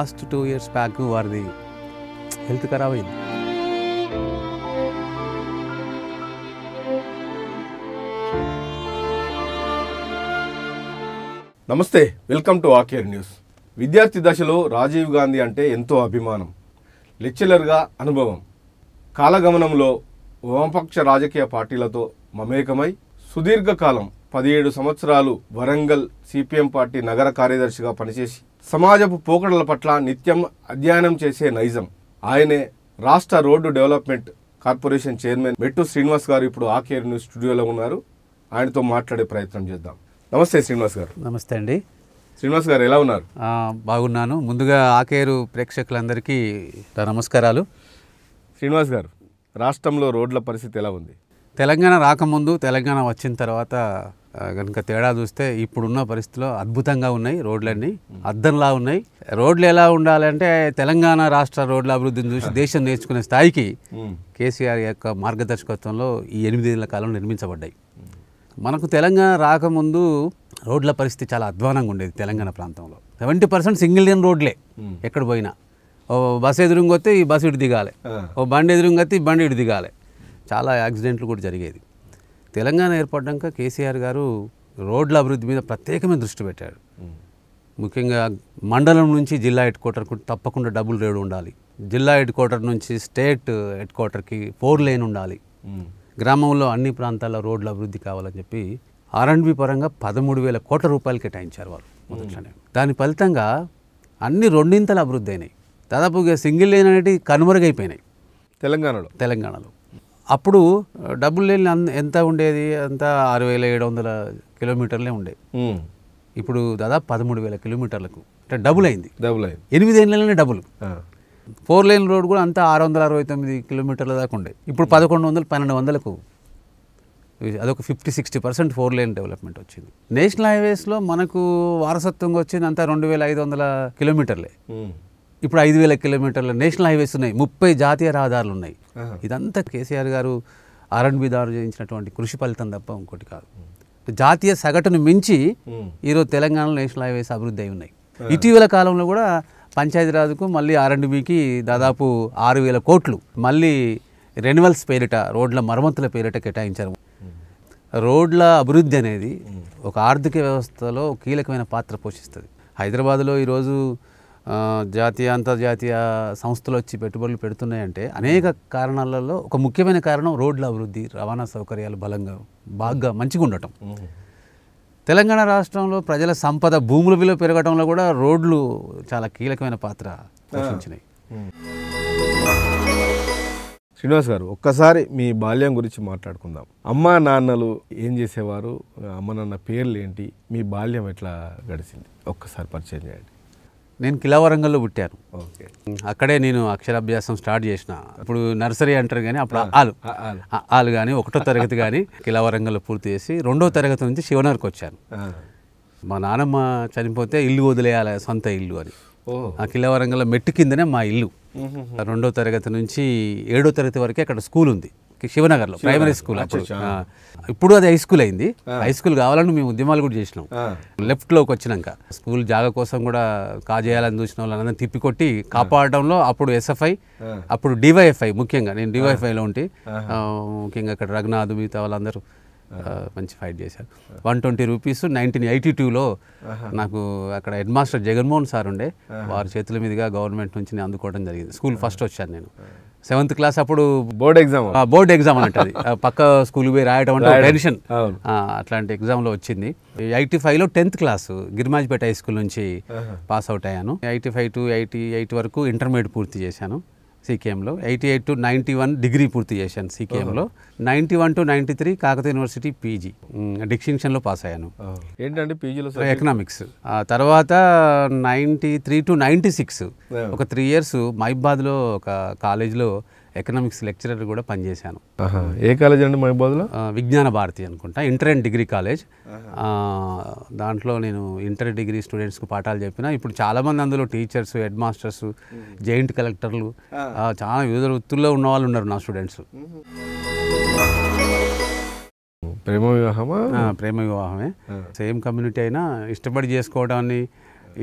Last two years back వారిది health ఖరాబ్ అయింది నమస్తే వెల్కమ్ టు ఆకేర్ న్యూస్ విద్యార్థి దశలో రాజీవ్ గాంధీ అంటే ఎంతో అభిమానం లెక్చరర్గా అనుభవం కాలగమనంలో వామపక్ష రాజకీయ పార్టీలతో మమేకమై సుదీర్ఘకాలం పదిహేడు సంవత్సరాలు వరంగల్ సిపిఎం పార్టీ నగర కార్యదర్శిగా పనిచేసి సమాజపు పోకడల పట్ల నిత్యం అధ్యయనం చేసే నైజం ఆయనే రాష్ట్ర రోడ్డు డెవలప్మెంట్ కార్పొరేషన్ చైర్మన్ మెట్టు శ్రీనివాస్ గారు ఇప్పుడు ఆకేర్ న్యూస్ స్టూడియోలో ఉన్నారు ఆయనతో మాట్లాడే ప్రయత్నం చేద్దాం నమస్తే శ్రీనివాస్ గారు నమస్తే అండి శ్రీనివాస్ గారు ఎలా ఉన్నారు బాగున్నాను ముందుగా ఆకేరు ప్రేక్షకులందరికీ నమస్కారాలు శ్రీనివాస్ గారు రాష్ట్రంలో రోడ్ల పరిస్థితి ఎలా ఉంది తెలంగాణ రాకముందు తెలంగాణ వచ్చిన తర్వాత కనుక తేడా చూస్తే ఇప్పుడున్న పరిస్థితిలో అద్భుతంగా ఉన్నాయి రోడ్లన్నీ అద్దంలా ఉన్నాయి రోడ్లు ఎలా ఉండాలంటే తెలంగాణ రాష్ట్ర రోడ్ల అభివృద్ధిని చూసి దేశం నేర్చుకునే స్థాయికి కేసీఆర్ యొక్క మార్గదర్శకత్వంలో ఈ ఎనిమిదేళ్ల కాలంలో నిర్మించబడ్డాయి మనకు తెలంగాణ రాకముందు రోడ్ల పరిస్థితి చాలా అధ్వానంగా ఉండేది తెలంగాణ ప్రాంతంలో సెవెంటీ పర్సెంట్ సింగిల్ లేన్ రోడ్లే ఎక్కడ పోయినా ఓ బస్సు ఎదురుంగొస్తే ఈ బస్సు ఇటు దిగాలి ఓ బండి ఎదురుంగొస్తే ఈ బండి ఇటు దిగాలి చాలా యాక్సిడెంట్లు కూడా జరిగేది తెలంగాణ ఏర్పడ్డాక కేసీఆర్ గారు రోడ్ల అభివృద్ధి మీద ప్రత్యేకమైన దృష్టి పెట్టాడు ముఖ్యంగా మండలం నుంచి జిల్లా హెడ్ క్వార్టర్కు తప్పకుండా డబుల్ రోడ్ ఉండాలి జిల్లా హెడ్ క్వార్టర్ నుంచి స్టేట్ హెడ్ క్వార్టర్కి ఫోర్ లేన్ ఉండాలి గ్రామంలో అన్ని ప్రాంతాల్లో రోడ్ల అభివృద్ధి కావాలని చెప్పి ఆర్ బి పరంగా పదమూడు వేల కోట్ల రూపాయలు కేటాయించారు వాళ్ళు మొదట్లోనే దాని ఫలితంగా అన్ని రెండింతల అభివృద్ధి అయినాయి దాదాపుగా సింగిల్ లేన్ అనేటివి కనుమరుగైపోయినాయి తెలంగాణలో తెలంగాణలో అప్పుడు డబ్బులు లేని ఎంత ఉండేది అంతా ఆరు వేల ఏడు వందల కిలోమీటర్లే ఉండే ఇప్పుడు దాదాపు పదమూడు వేల కిలోమీటర్లకు అంటే డబుల్ అయింది డబుల్ అయింది ఎనిమిది ఏళ్ళనే డబుల్ ఫోర్ లైన్ రోడ్ కూడా అంతా ఆరు వందల అరవై తొమ్మిది కిలోమీటర్ల దాకా ఉండే ఇప్పుడు పదకొండు వందలు పన్నెండు వందలకు అదొక fifty sixty percent four line development వచ్చింది నేషనల్ హైవేస్లో మనకు వారసత్వంగా వచ్చింది అంతా రెండు వేల ఐదు వందల కిలోమీటర్లే ఇప్పుడు ఐదు వేల కిలోమీటర్ల నేషనల్ హైవేస్ ఉన్నాయి ముప్పై జాతీయ రహదారులు ఉన్నాయి ఇదంతా కేసీఆర్ గారు ఆర్ఎండ్బి దారు చేయించినటువంటి కృషి ఫలితం తప్ప ఇంకోటి కాదు జాతీయ సగటును మించి ఈరోజు తెలంగాణలో నేషనల్ హైవేస్ అభివృద్ధి అయి ఉన్నాయి ఇటీవల కాలంలో కూడా పంచాయతీరాజుకు మళ్ళీ ఆర్ఎండ్బికి దాదాపు ఆరు వేల కోట్లు మళ్ళీ రెన్యువల్స్ పేరిట రోడ్ల మరమ్మతుల పేరిట కేటాయించారు రోడ్ల అభివృద్ధి అనేది ఒక ఆర్థిక వ్యవస్థలో కీలకమైన పాత్ర పోషిస్తుంది హైదరాబాద్లో ఈరోజు జాతీయ అంతర్జాతీయ సంస్థలు వచ్చి పెట్టుబడులు పెడుతున్నాయంటే అనేక కారణాలలో ఒక ముఖ్యమైన కారణం రోడ్ల అభివృద్ధి రవాణా సౌకర్యాలు బలంగా బాగా మంచిగా ఉండటం తెలంగాణ రాష్ట్రంలో ప్రజల సంపద భూముల విలువ పెరగడంలో కూడా రోడ్లు చాలా కీలకమైన పాత్ర పోషించినాయి శ్రీనివాస్ గారు ఒక్కసారి మీ బాల్యం గురించి మాట్లాడుకుందాం అమ్మా నాన్నలు ఏం చేసేవారు అమ్మ నాన్న పేర్లు ఏంటి మీ బాల్యం ఎట్లా గడిచింది ఒక్కసారి పరిచయం చేయండి నేను కిలావరంగల్లో పుట్టాను అక్కడే నేను అక్షరాభ్యాసం స్టార్ట్ చేసిన ఇప్పుడు నర్సరీ అంటారు కానీ అప్పుడు ఆలు ఆలు కానీ ఒకటో తరగతి కానీ కిలావరంగల్లో పూర్తి చేసి రెండో తరగతి నుంచి శివనగర్కి వచ్చాను మా నానమ్మ చనిపోతే ఇల్లు వదిలేయాలి సొంత ఇల్లు అని ఆ కిల్లవరంగంలో మెట్టు కిందనే మా ఇల్లు రెండో తరగతి నుంచి ఏడో తరగతి వరకే అక్కడ స్కూల్ ఉంది శివనగర్లో ప్రైమరీ స్కూల్ ఇప్పుడు అది హై స్కూల్ అయింది హై స్కూల్ కావాలని మేము ఉద్యమాలు కూడా చేసినాం లెఫ్ట్లోకి వచ్చినాక స్కూల్ జాగ కోసం కూడా కాజేయాలని చూసిన వాళ్ళని తిప్పికొట్టి కాపాడడంలో అప్పుడు ఎస్ఎఫ్ఐ అప్పుడు డివైఎఫ్ఐ ముఖ్యంగా నేను డివైఎఫ్ఐలో ఉంటే ముఖ్యంగా అక్కడ రఘునాథ్ మిగతా వాళ్ళందరూ మంచి ఫైట్ చేశారు one twenty rupees nineteen eighty టూలో నాకు అక్కడ హెడ్ మాస్టర్ జగన్మోహన్ సార్ ఉండే వారి చేతుల మీదుగా గవర్నమెంట్ నుంచి నేను అందుకోవడం జరిగింది స్కూల్ ఫస్ట్ వచ్చాను నేను సెవెంత్ క్లాస్ అప్పుడు బోర్డ్ ఎగ్జామ్ బోర్డ్ ఎగ్జామ్ అన్నట్టు పక్క స్కూల్ పోయి రాయటం అంటే టెన్షన్ అట్లాంటి ఎగ్జామ్లో వచ్చింది ఎయిటీ ఫైవ్లో tenth class Girmajipet high school నుంచి పాస్ అవుట్ అయ్యాను eighty five to eighty eight వరకు ఇంటర్మీడియట్ పూర్తి చేశాను సీకేఎంలో eighty eight to ninety one degree పూర్తి చేశాను సీకేఎంలో ninety one to ninety three Kakatiya university PG డిక్షింక్షన్లో పాస్ అయ్యాను ఏంటంటే పీజీలో ఎకనామిక్స్ తర్వాత ninety three to ninety six ఒక త్రీ ఇయర్స్ మైబాద్లో ఒక కాలేజ్లో ఎకనామిక్స్ లెక్చరర్ కూడా పనిచేశాను ఏ కాలేజ్ అండి మహబాద్లో విజ్ఞాన భారతి అనుకుంటా ఇంటర్ అండ్ డిగ్రీ కాలేజ్ దాంట్లో నేను ఇంటర్ డిగ్రీ స్టూడెంట్స్కి పాఠాలు చెప్పిన ఇప్పుడు చాలామంది అందులో టీచర్స్ హెడ్ మాస్టర్స్ జాయింట్ కలెక్టర్లు చాలా వివిధ వృత్తుల్లో ఉన్న వాళ్ళు ఉన్నారు నా స్టూడెంట్స్ ప్రేమ వివాహమా ప్రేమ వివాహమే సేమ్ కమ్యూనిటీ అయినా ఇష్టపడి చేసుకోవడాన్ని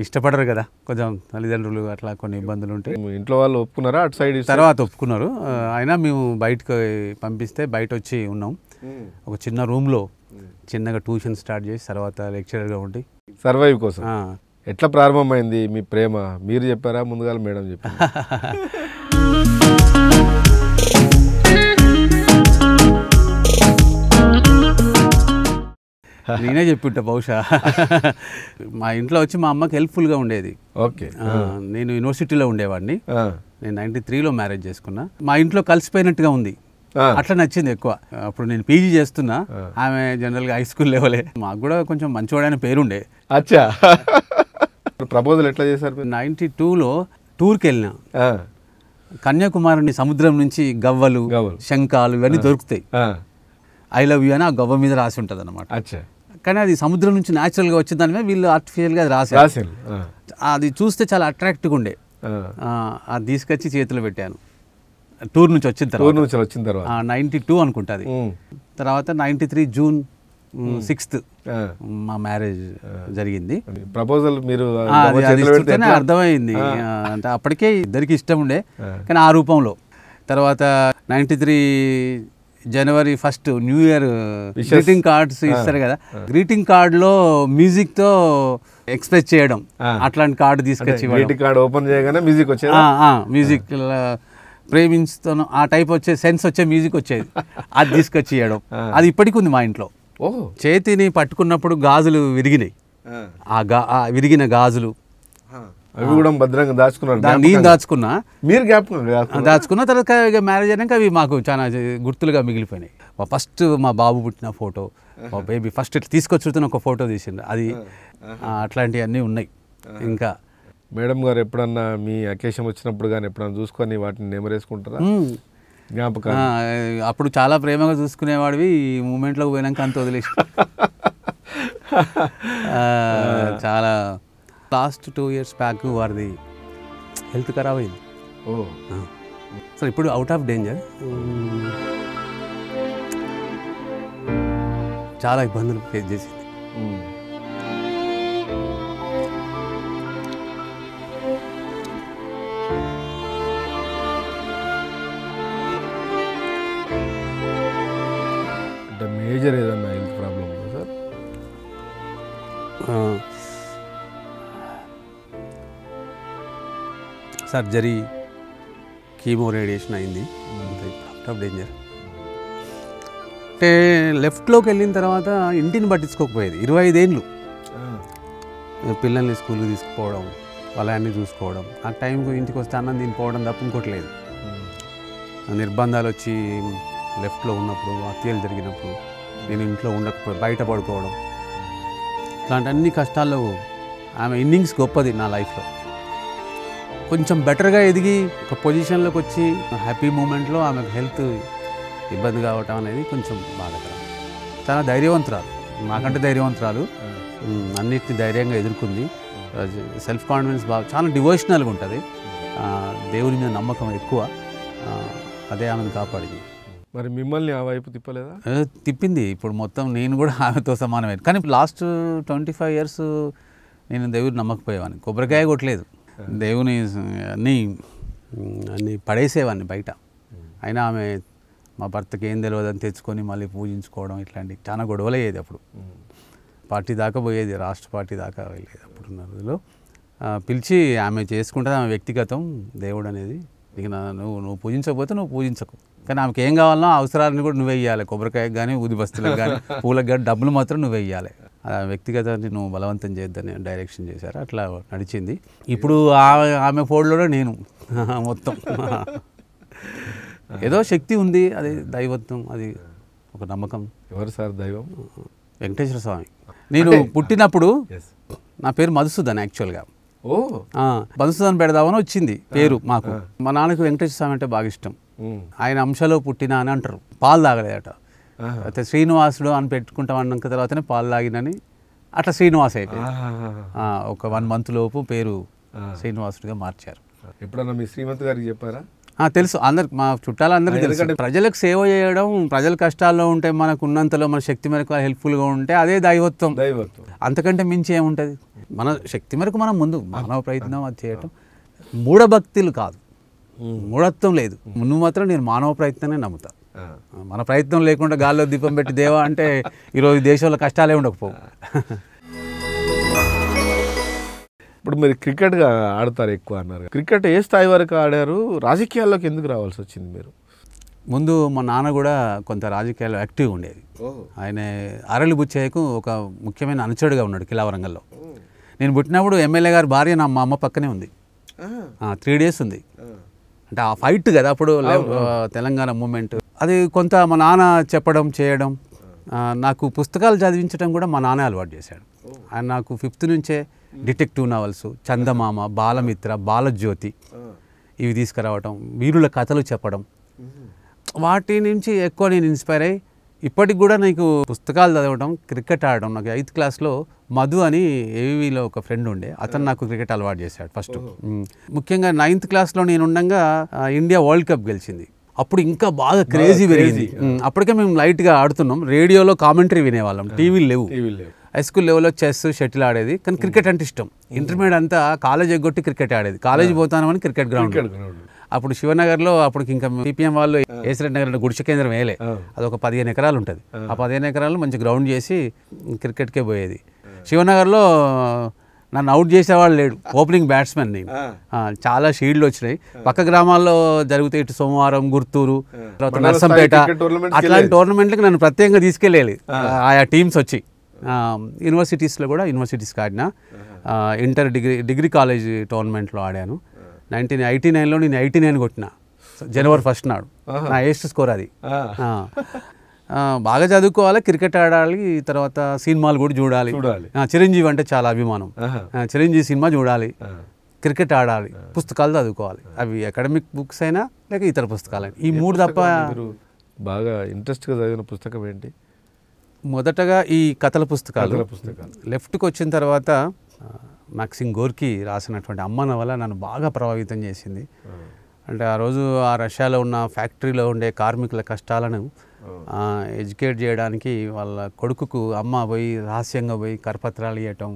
ఇష్టపడరు కదా కొంచెం తల్లిదండ్రులు అట్లా కొన్ని ఇబ్బందులు ఉంటాయి ఇంట్లో వాళ్ళు ఒప్పుకున్నారా అటు సైడ్ తర్వాత ఒప్పుకున్నారు అయినా మేము బయటకు పంపిస్తే బయట వచ్చి ఉన్నాం ఒక చిన్న రూమ్లో చిన్నగా ట్యూషన్ స్టార్ట్ చేసి తర్వాత లెక్చరర్గా ఉండి సర్వైవ్ కోసం ఎట్లా ప్రారంభమైంది మీ ప్రేమ మీరు చెప్పారా ముందుగా మేడం చెప్పారు నేనే చెప్పింటా బహుశా మా ఇంట్లో వచ్చి మా అమ్మకి హెల్ప్ఫుల్గా ఉండేది ఓకే నేను యూనివర్సిటీలో ఉండేవాడిని నేను నైన్టీ త్రీలో మ్యారేజ్ చేసుకున్నా మా ఇంట్లో కలిసిపోయినట్టుగా ఉంది అట్లా నచ్చింది ఎక్కువ అప్పుడు నేను పీజీ చేస్తున్నా ఆమె జనరల్గా హై స్కూల్ లెవెలే మాకు కూడా కొంచెం మంచివాడైన పేరుండే అచ్చా ప్రపోజల్ ఎట్లా చేశారు నైన్టీ టూలో టూర్కి వెళ్ళినా కన్యాకుమారిని సముద్రం నుంచి గవ్వలు శంఖాలు ఇవన్నీ దొరుకుతాయి ఐ లవ్ యూ అని ఆ గవ్వ మీద రాసి ఉంటుంది అనమాట కానీ అది సముద్రం నుంచి న్యాచురల్గా వచ్చిన దాని మీద వీళ్ళు ఆర్టిఫిషియల్గా అది రాశారు అది చూస్తే చాలా అట్రాక్టివ్గా ఉండే అది తీసుకొచ్చి చేతిలో పెట్టాను టూర్ నుంచి వచ్చిన తర్వాత నుంచి వచ్చిన తర్వాత నైంటీ టూ అనుకుంటుంది తర్వాత నైంటీ త్రీ జూన్ సిక్స్త్ మా మ్యారేజ్ జరిగింది ప్రపోజల్ మీరు అర్థమైంది అంటే అప్పటికే ఇద్దరికి ఇష్టం ఉండే కానీ ఆ రూపంలో తర్వాత నైంటీ త్రీ జనవరి first new year greeting cards ఇస్తారు కదా గ్రీటింగ్ కార్డ్ లో మ్యూజిక్ తో ఎక్స్ప్రెస్ చేయడం అట్లాంటి కార్డు తీసుకొచ్చి గ్రీటింగ్ కార్డ్ ఓపెన్ చేయగానే మ్యూజిక్ మ్యూజిక్ ప్రేమించుతో ఆ టైప్ వచ్చే సెన్స్ వచ్చే మ్యూజిక్ వచ్చేది అది తీసుకొచ్చి ఇవ్వడం అది ఇప్పటికి ఉంది మా ఇంట్లో చేతిని పట్టుకున్నప్పుడు గాజులు విరిగినాయి ఆ గా విరిగిన గాజులు అవి కూడా భద్రంగా దాచుకున్నారు నేను దాచుకున్నా మీరు జ్ఞాపకం దాచుకున్న తర్వాత మ్యారేజ్ అయినాక అవి మాకు చాలా గుర్తులుగా మిగిలిపోయినాయి ఫస్ట్ మా బాబు పుట్టిన ఫోటో మా బేబీ ఫస్ట్ ఇట్లా తీసుకొచ్చిన ఒక ఫోటో తీసిండు అది అట్లాంటివన్నీ ఉన్నాయి ఇంకా మేడం గారు ఎప్పుడన్నా మీ అకేషన్ వచ్చినప్పుడు కానీ ఎప్పుడన్నా చూసుకొని వాటిని నెమరేసుకుంటారా జ్ఞాపకం అప్పుడు చాలా ప్రేమగా చూసుకునేవాడివి ఈ మూమెంట్లోకి పోయినాక అంత వదిలేసి చాలా లాస్ట్ టూ ఇయర్స్ బ్యాక్ వారిది హెల్త్ ఖరాబ్ అయింది ఓ సార్ ఇప్పుడు అవుట్ ఆఫ్ డేంజర్ చాలా ఇబ్బందులు ఫేస్ చేసింది మేజర్ ఏదన్నా health problem sir surgery chemo radiation అయింది డేంజర్ అంటే లెఫ్ట్లోకి వెళ్ళిన తర్వాత ఇంటిని పట్టించుకోకపోయేది ఇరవై ఐదేళ్ళు పిల్లల్ని స్కూల్కి తీసుకుపోవడం వలయాన్ని చూసుకోవడం ఆ టైంకు ఇంటికి వస్తే అన్నం తినిపోవడం తప్ప ఇంకోట్లేదు నిర్బంధాలు వచ్చి లెఫ్ట్లో ఉన్నప్పుడు హత్యలు జరిగినప్పుడు నేను ఇంట్లో ఉండకపోయి బయట పడుకోవడం ఇట్లాంటి అన్ని కష్టాల్లో ఆమె ఇన్నింగ్స్ గొప్పది నా లైఫ్లో కొంచెం బెటర్గా ఎదిగి ఒక పొజిషన్లోకి వచ్చి హ్యాపీ మూమెంట్లో ఆమెకు హెల్త్ ఇబ్బంది కావటం అనేది కొంచెం బాధకరం చాలా ధైర్యవంతురాలు నాకంటే ధైర్యవంతురాలు అన్నిటిని ధైర్యంగా ఎదుర్కొంది సెల్ఫ్ కాన్ఫిడెన్స్ బాగా చాలా డివోషనల్గా ఉంటుంది దేవుని మీద నమ్మకం ఎక్కువ అదే ఆమెను కాపాడింది మరి మిమ్మల్ని ఆ వైపు తిప్పలేదా తిప్పింది ఇప్పుడు మొత్తం నేను కూడా ఆమెతో సమానమే కానీ లాస్ట్ ట్వంటీ ఫైవ్ ఇయర్స్ నేను దేవుడు నమ్మకపోయేవాడిని కొబ్బరికాయ కొట్టలేదు దేవుని అన్నీ అన్నీ పడేసేవాడిని బయట అయినా ఆమె మా భర్తకి ఏం తెలియదు అని తెచ్చుకొని మళ్ళీ పూజించుకోవడం ఇట్లాంటివి చాలా అయ్యేది అప్పుడు పార్టీ దాకా పోయేది రాష్ట్ర పార్టీ దాకా వెళ్ళేది అప్పుడున్న రోజుల్లో పిలిచి ఆమె చేసుకుంటుంది ఆమె వ్యక్తిగతం దేవుడు అనేది ఇక నువ్వు నువ్వు పూజించకపోతే నువ్వు పూజించకు కానీ ఆమెకి ఏం కావాలన్నా అవసరాలను కూడా నువ్వే వెయ్యాలి కొబ్బరికాయకు కానీ ఉదిబస్తులకు కానీ పూలకు కానీ డబ్బులు మాత్రం నువ్వే వెయ్యాలి వ్యక్తిగత నేను బలవంతం చేయొద్దని డైరెక్షన్ చేశారు అట్లా నడిచింది ఇప్పుడు ఆమె ఆమె ఫోన్లోనే నేను మొత్తం ఏదో శక్తి ఉంది అది దైవత్వం అది ఒక నమ్మకం ఎవరు సార్ దైవం వెంకటేశ్వర స్వామి నేను పుట్టినప్పుడు నా పేరు మధుసూదన్ యాక్చువల్గా ఓ మధుసూదన్ పెడదామని వచ్చింది పేరు మాకు మా నాన్నకు వెంకటేశ్వర స్వామి అంటే బాగా ఇష్టం ఆయన అంశలో పుట్టినా అని అంటారు పాలు తాగలేదట అయితే శ్రీనివాసుడు అని పెట్టుకుంటాం అన్నాక తర్వాతనే పాలు లాగినని అట్లా శ్రీనివాస్ అయిపోయింది ఒక వన్ మంత్ లోపు పేరు శ్రీనివాసుడిగా మార్చారు ఎప్పుడన్నా మీ శ్రీమంత్ గారికి చెప్పారా తెలుసు అందరు మా అందరికీ తెలుసు ప్రజలకు సేవ చేయడం ప్రజల కష్టాల్లో ఉంటే మనకు ఉన్నంతలో మన శక్తి మేరకు హెల్ప్ఫుల్గా ఉంటే అదే దైవత్వం దైవత్వం అంతకంటే మించి ఏముంటుంది మన శక్తి మేరకు మనం ముందు మానవ ప్రయత్నం అది చేయటం మూఢభక్తులు కాదు మూఢత్వం లేదు ముందు మాత్రం నేను మానవ ప్రయత్నమే నమ్ముతా మన ప్రయత్నం లేకుండా గాల్లో దీపం పెట్టి దేవా అంటే ఈరోజు దేశంలో కష్టాలే ఉండకపోవు ఇప్పుడు మీరు క్రికెట్గా ఆడతారు ఎక్కువ అన్నారు క్రికెట్ ఏ స్థాయి వరకు ఆడారు రాజకీయాల్లోకి ఎందుకు రావాల్సి వచ్చింది మీరు ముందు మా నాన్న కూడా కొంత రాజకీయాల్లో యాక్టివ్ ఉండేది ఆయన అరళి బుచ్చయ్యకు ఒక ముఖ్యమైన అనుచరుడుగా ఉన్నాడు కిలావరంగంలో నేను పుట్టినప్పుడు ఎమ్మెల్యే గారి భార్య నా మా అమ్మ పక్కనే ఉంది త్రీ డేస్ ఉంది అంటే ఆ ఫైట్ కదా అప్పుడు తెలంగాణ మూమెంట్ అది కొంత మా నాన్న చెప్పడం చేయడం నాకు పుస్తకాలు చదివించడం కూడా మా నాన్న అలవాటు చేశాడు ఆయన నాకు ఫిఫ్త్ నుంచే డిటెక్టివ్ నావల్స్ చందమామ బాలమిత్ర బాలజ్యోతి ఇవి తీసుకురావటం వీరుల కథలు చెప్పడం వాటి నుంచి ఎక్కువ నేను ఇన్స్పైర్ అయ్యి ఇప్పటికి కూడా నీకు పుస్తకాలు చదవడం క్రికెట్ ఆడడం నాకు ఎయిత్ క్లాస్లో మధు అని ఏవీలో ఒక ఫ్రెండ్ ఉండే అతను నాకు క్రికెట్ అలవాటు చేశాడు ఫస్ట్ ముఖ్యంగా నైన్త్ క్లాస్లో నేను ఉండగా ఇండియా వరల్డ్ కప్ గెలిచింది అప్పుడు ఇంకా బాగా క్రేజీ పెరిగింది అప్పటికే మేము లైట్గా ఆడుతున్నాం రేడియోలో కామెంటరీ వినేవాళ్ళం టీవీలు లేవు హై స్కూల్ లెవెల్లో చెస్ షటిల్ ఆడేది కానీ క్రికెట్ అంటే ఇష్టం ఇంటర్మీడియట్ అంతా కాలేజ్ ఎగ్గొట్టి క్రికెట్ ఆడేది కాలేజ్ పోతానమని క్రికెట్ గ్రౌండ్ అప్పుడు శివనగర్లో అప్పుడు ఇంకా సిపిఎం వాళ్ళు ఏసిరెడ్డి నగర్ గుడిచ కేంద్రం వేయలే అది ఒక పదిహేను ఎకరాలు ఉంటుంది ఆ పదిహేను ఎకరాలు మంచి గ్రౌండ్ చేసి క్రికెట్కే పోయేది శివనగర్లో నన్ను అవుట్ చేసేవాడు లేడు ఓపెనింగ్ బ్యాట్స్మెన్ నేను చాలా షీల్డ్లు వచ్చినాయి పక్క గ్రామాల్లో జరిగితే ఇటు సోమవారం గుర్తూరు తర్వాత నర్సంపేట అట్లాంటి టోర్నమెంట్లకు నన్ను ప్రత్యేకంగా తీసుకెళ్ళేది ఆయా టీమ్స్ వచ్చి యూనివర్సిటీస్లో కూడా యూనివర్సిటీస్ ఆడిన ఇంటర్ డిగ్రీ డిగ్రీ కాలేజ్ టోర్నమెంట్లో ఆడాను నైన్టీన్ ఎయిటీ నైన్లో నేను ఎయిటీ నైన్ కొట్టిన జనవరి ఫస్ట్ నాడు నా ఏస్ట్ స్కోర్ అది బాగా చదువుకోవాలి క్రికెట్ ఆడాలి తర్వాత సినిమాలు కూడా చూడాలి చిరంజీవి అంటే చాలా అభిమానం చిరంజీవి సినిమా చూడాలి క్రికెట్ ఆడాలి పుస్తకాలు చదువుకోవాలి అవి అకాడమిక్ బుక్స్ అయినా లేక ఇతర పుస్తకాలైనా ఈ మూడు తప్ప బాగా ఇంట్రెస్ట్గా చదివిన పుస్తకం ఏంటి మొదటగా ఈ కథల పుస్తకాలు పుస్తకాలు లెఫ్ట్కి వచ్చిన తర్వాత మ్యాక్సింగ్ గోర్కి రాసినటువంటి అమ్మన వల్ల నన్ను బాగా ప్రభావితం చేసింది అంటే ఆ రోజు ఆ రష్యాలో ఉన్న ఫ్యాక్టరీలో ఉండే కార్మికుల కష్టాలను ఎడ్యుకేట్ చేయడానికి వాళ్ళ కొడుకుకు అమ్మ పోయి రహస్యంగా పోయి కరపత్రాలు ఇవ్వటం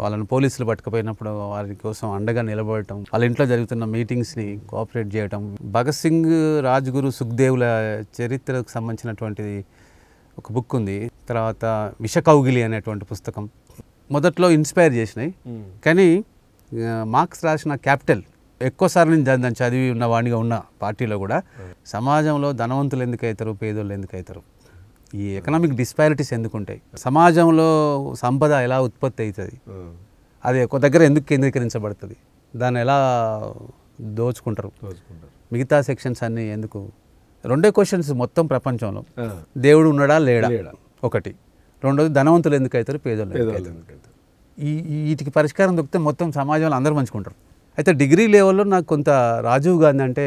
వాళ్ళని పోలీసులు పట్టుకుపోయినప్పుడు వారి కోసం అండగా నిలబడటం వాళ్ళ ఇంట్లో జరుగుతున్న మీటింగ్స్ని కోఆపరేట్ చేయటం భగత్ సింగ్ రాజ్గురు సుఖదేవుల చరిత్రకు సంబంధించినటువంటిది ఒక బుక్ ఉంది తర్వాత విషకౌగిలి అనేటువంటి పుస్తకం మొదట్లో ఇన్స్పైర్ చేసినాయి కానీ మార్క్స్ రాసిన క్యాపిటల్ ఎక్కువసార్లు నేను దాన్ని చదివి ఉన్న వాడిగా ఉన్న పార్టీలో కూడా సమాజంలో ధనవంతులు ఎందుకు అవుతారు పేదోళ్ళు ఎందుకు అవుతారు ఈ ఎకనామిక్ డిస్పారిటీస్ ఉంటాయి సమాజంలో సంపద ఎలా ఉత్పత్తి అవుతుంది అది ఒక దగ్గర ఎందుకు కేంద్రీకరించబడుతుంది దాన్ని ఎలా దోచుకుంటారు మిగతా సెక్షన్స్ అన్నీ ఎందుకు రెండే క్వశ్చన్స్ మొత్తం ప్రపంచంలో దేవుడు ఉన్నాడా లేడా ఒకటి రెండోది ధనవంతులు ఎందుకు అవుతారు పేదోళ్ళు ఎందుకు అవుతారు ఈ వీటికి పరిష్కారం దొరికితే మొత్తం సమాజంలో అందరూ పంచుకుంటారు అయితే డిగ్రీ లెవెల్లో నాకు కొంత రాజీవ్ గాంధీ అంటే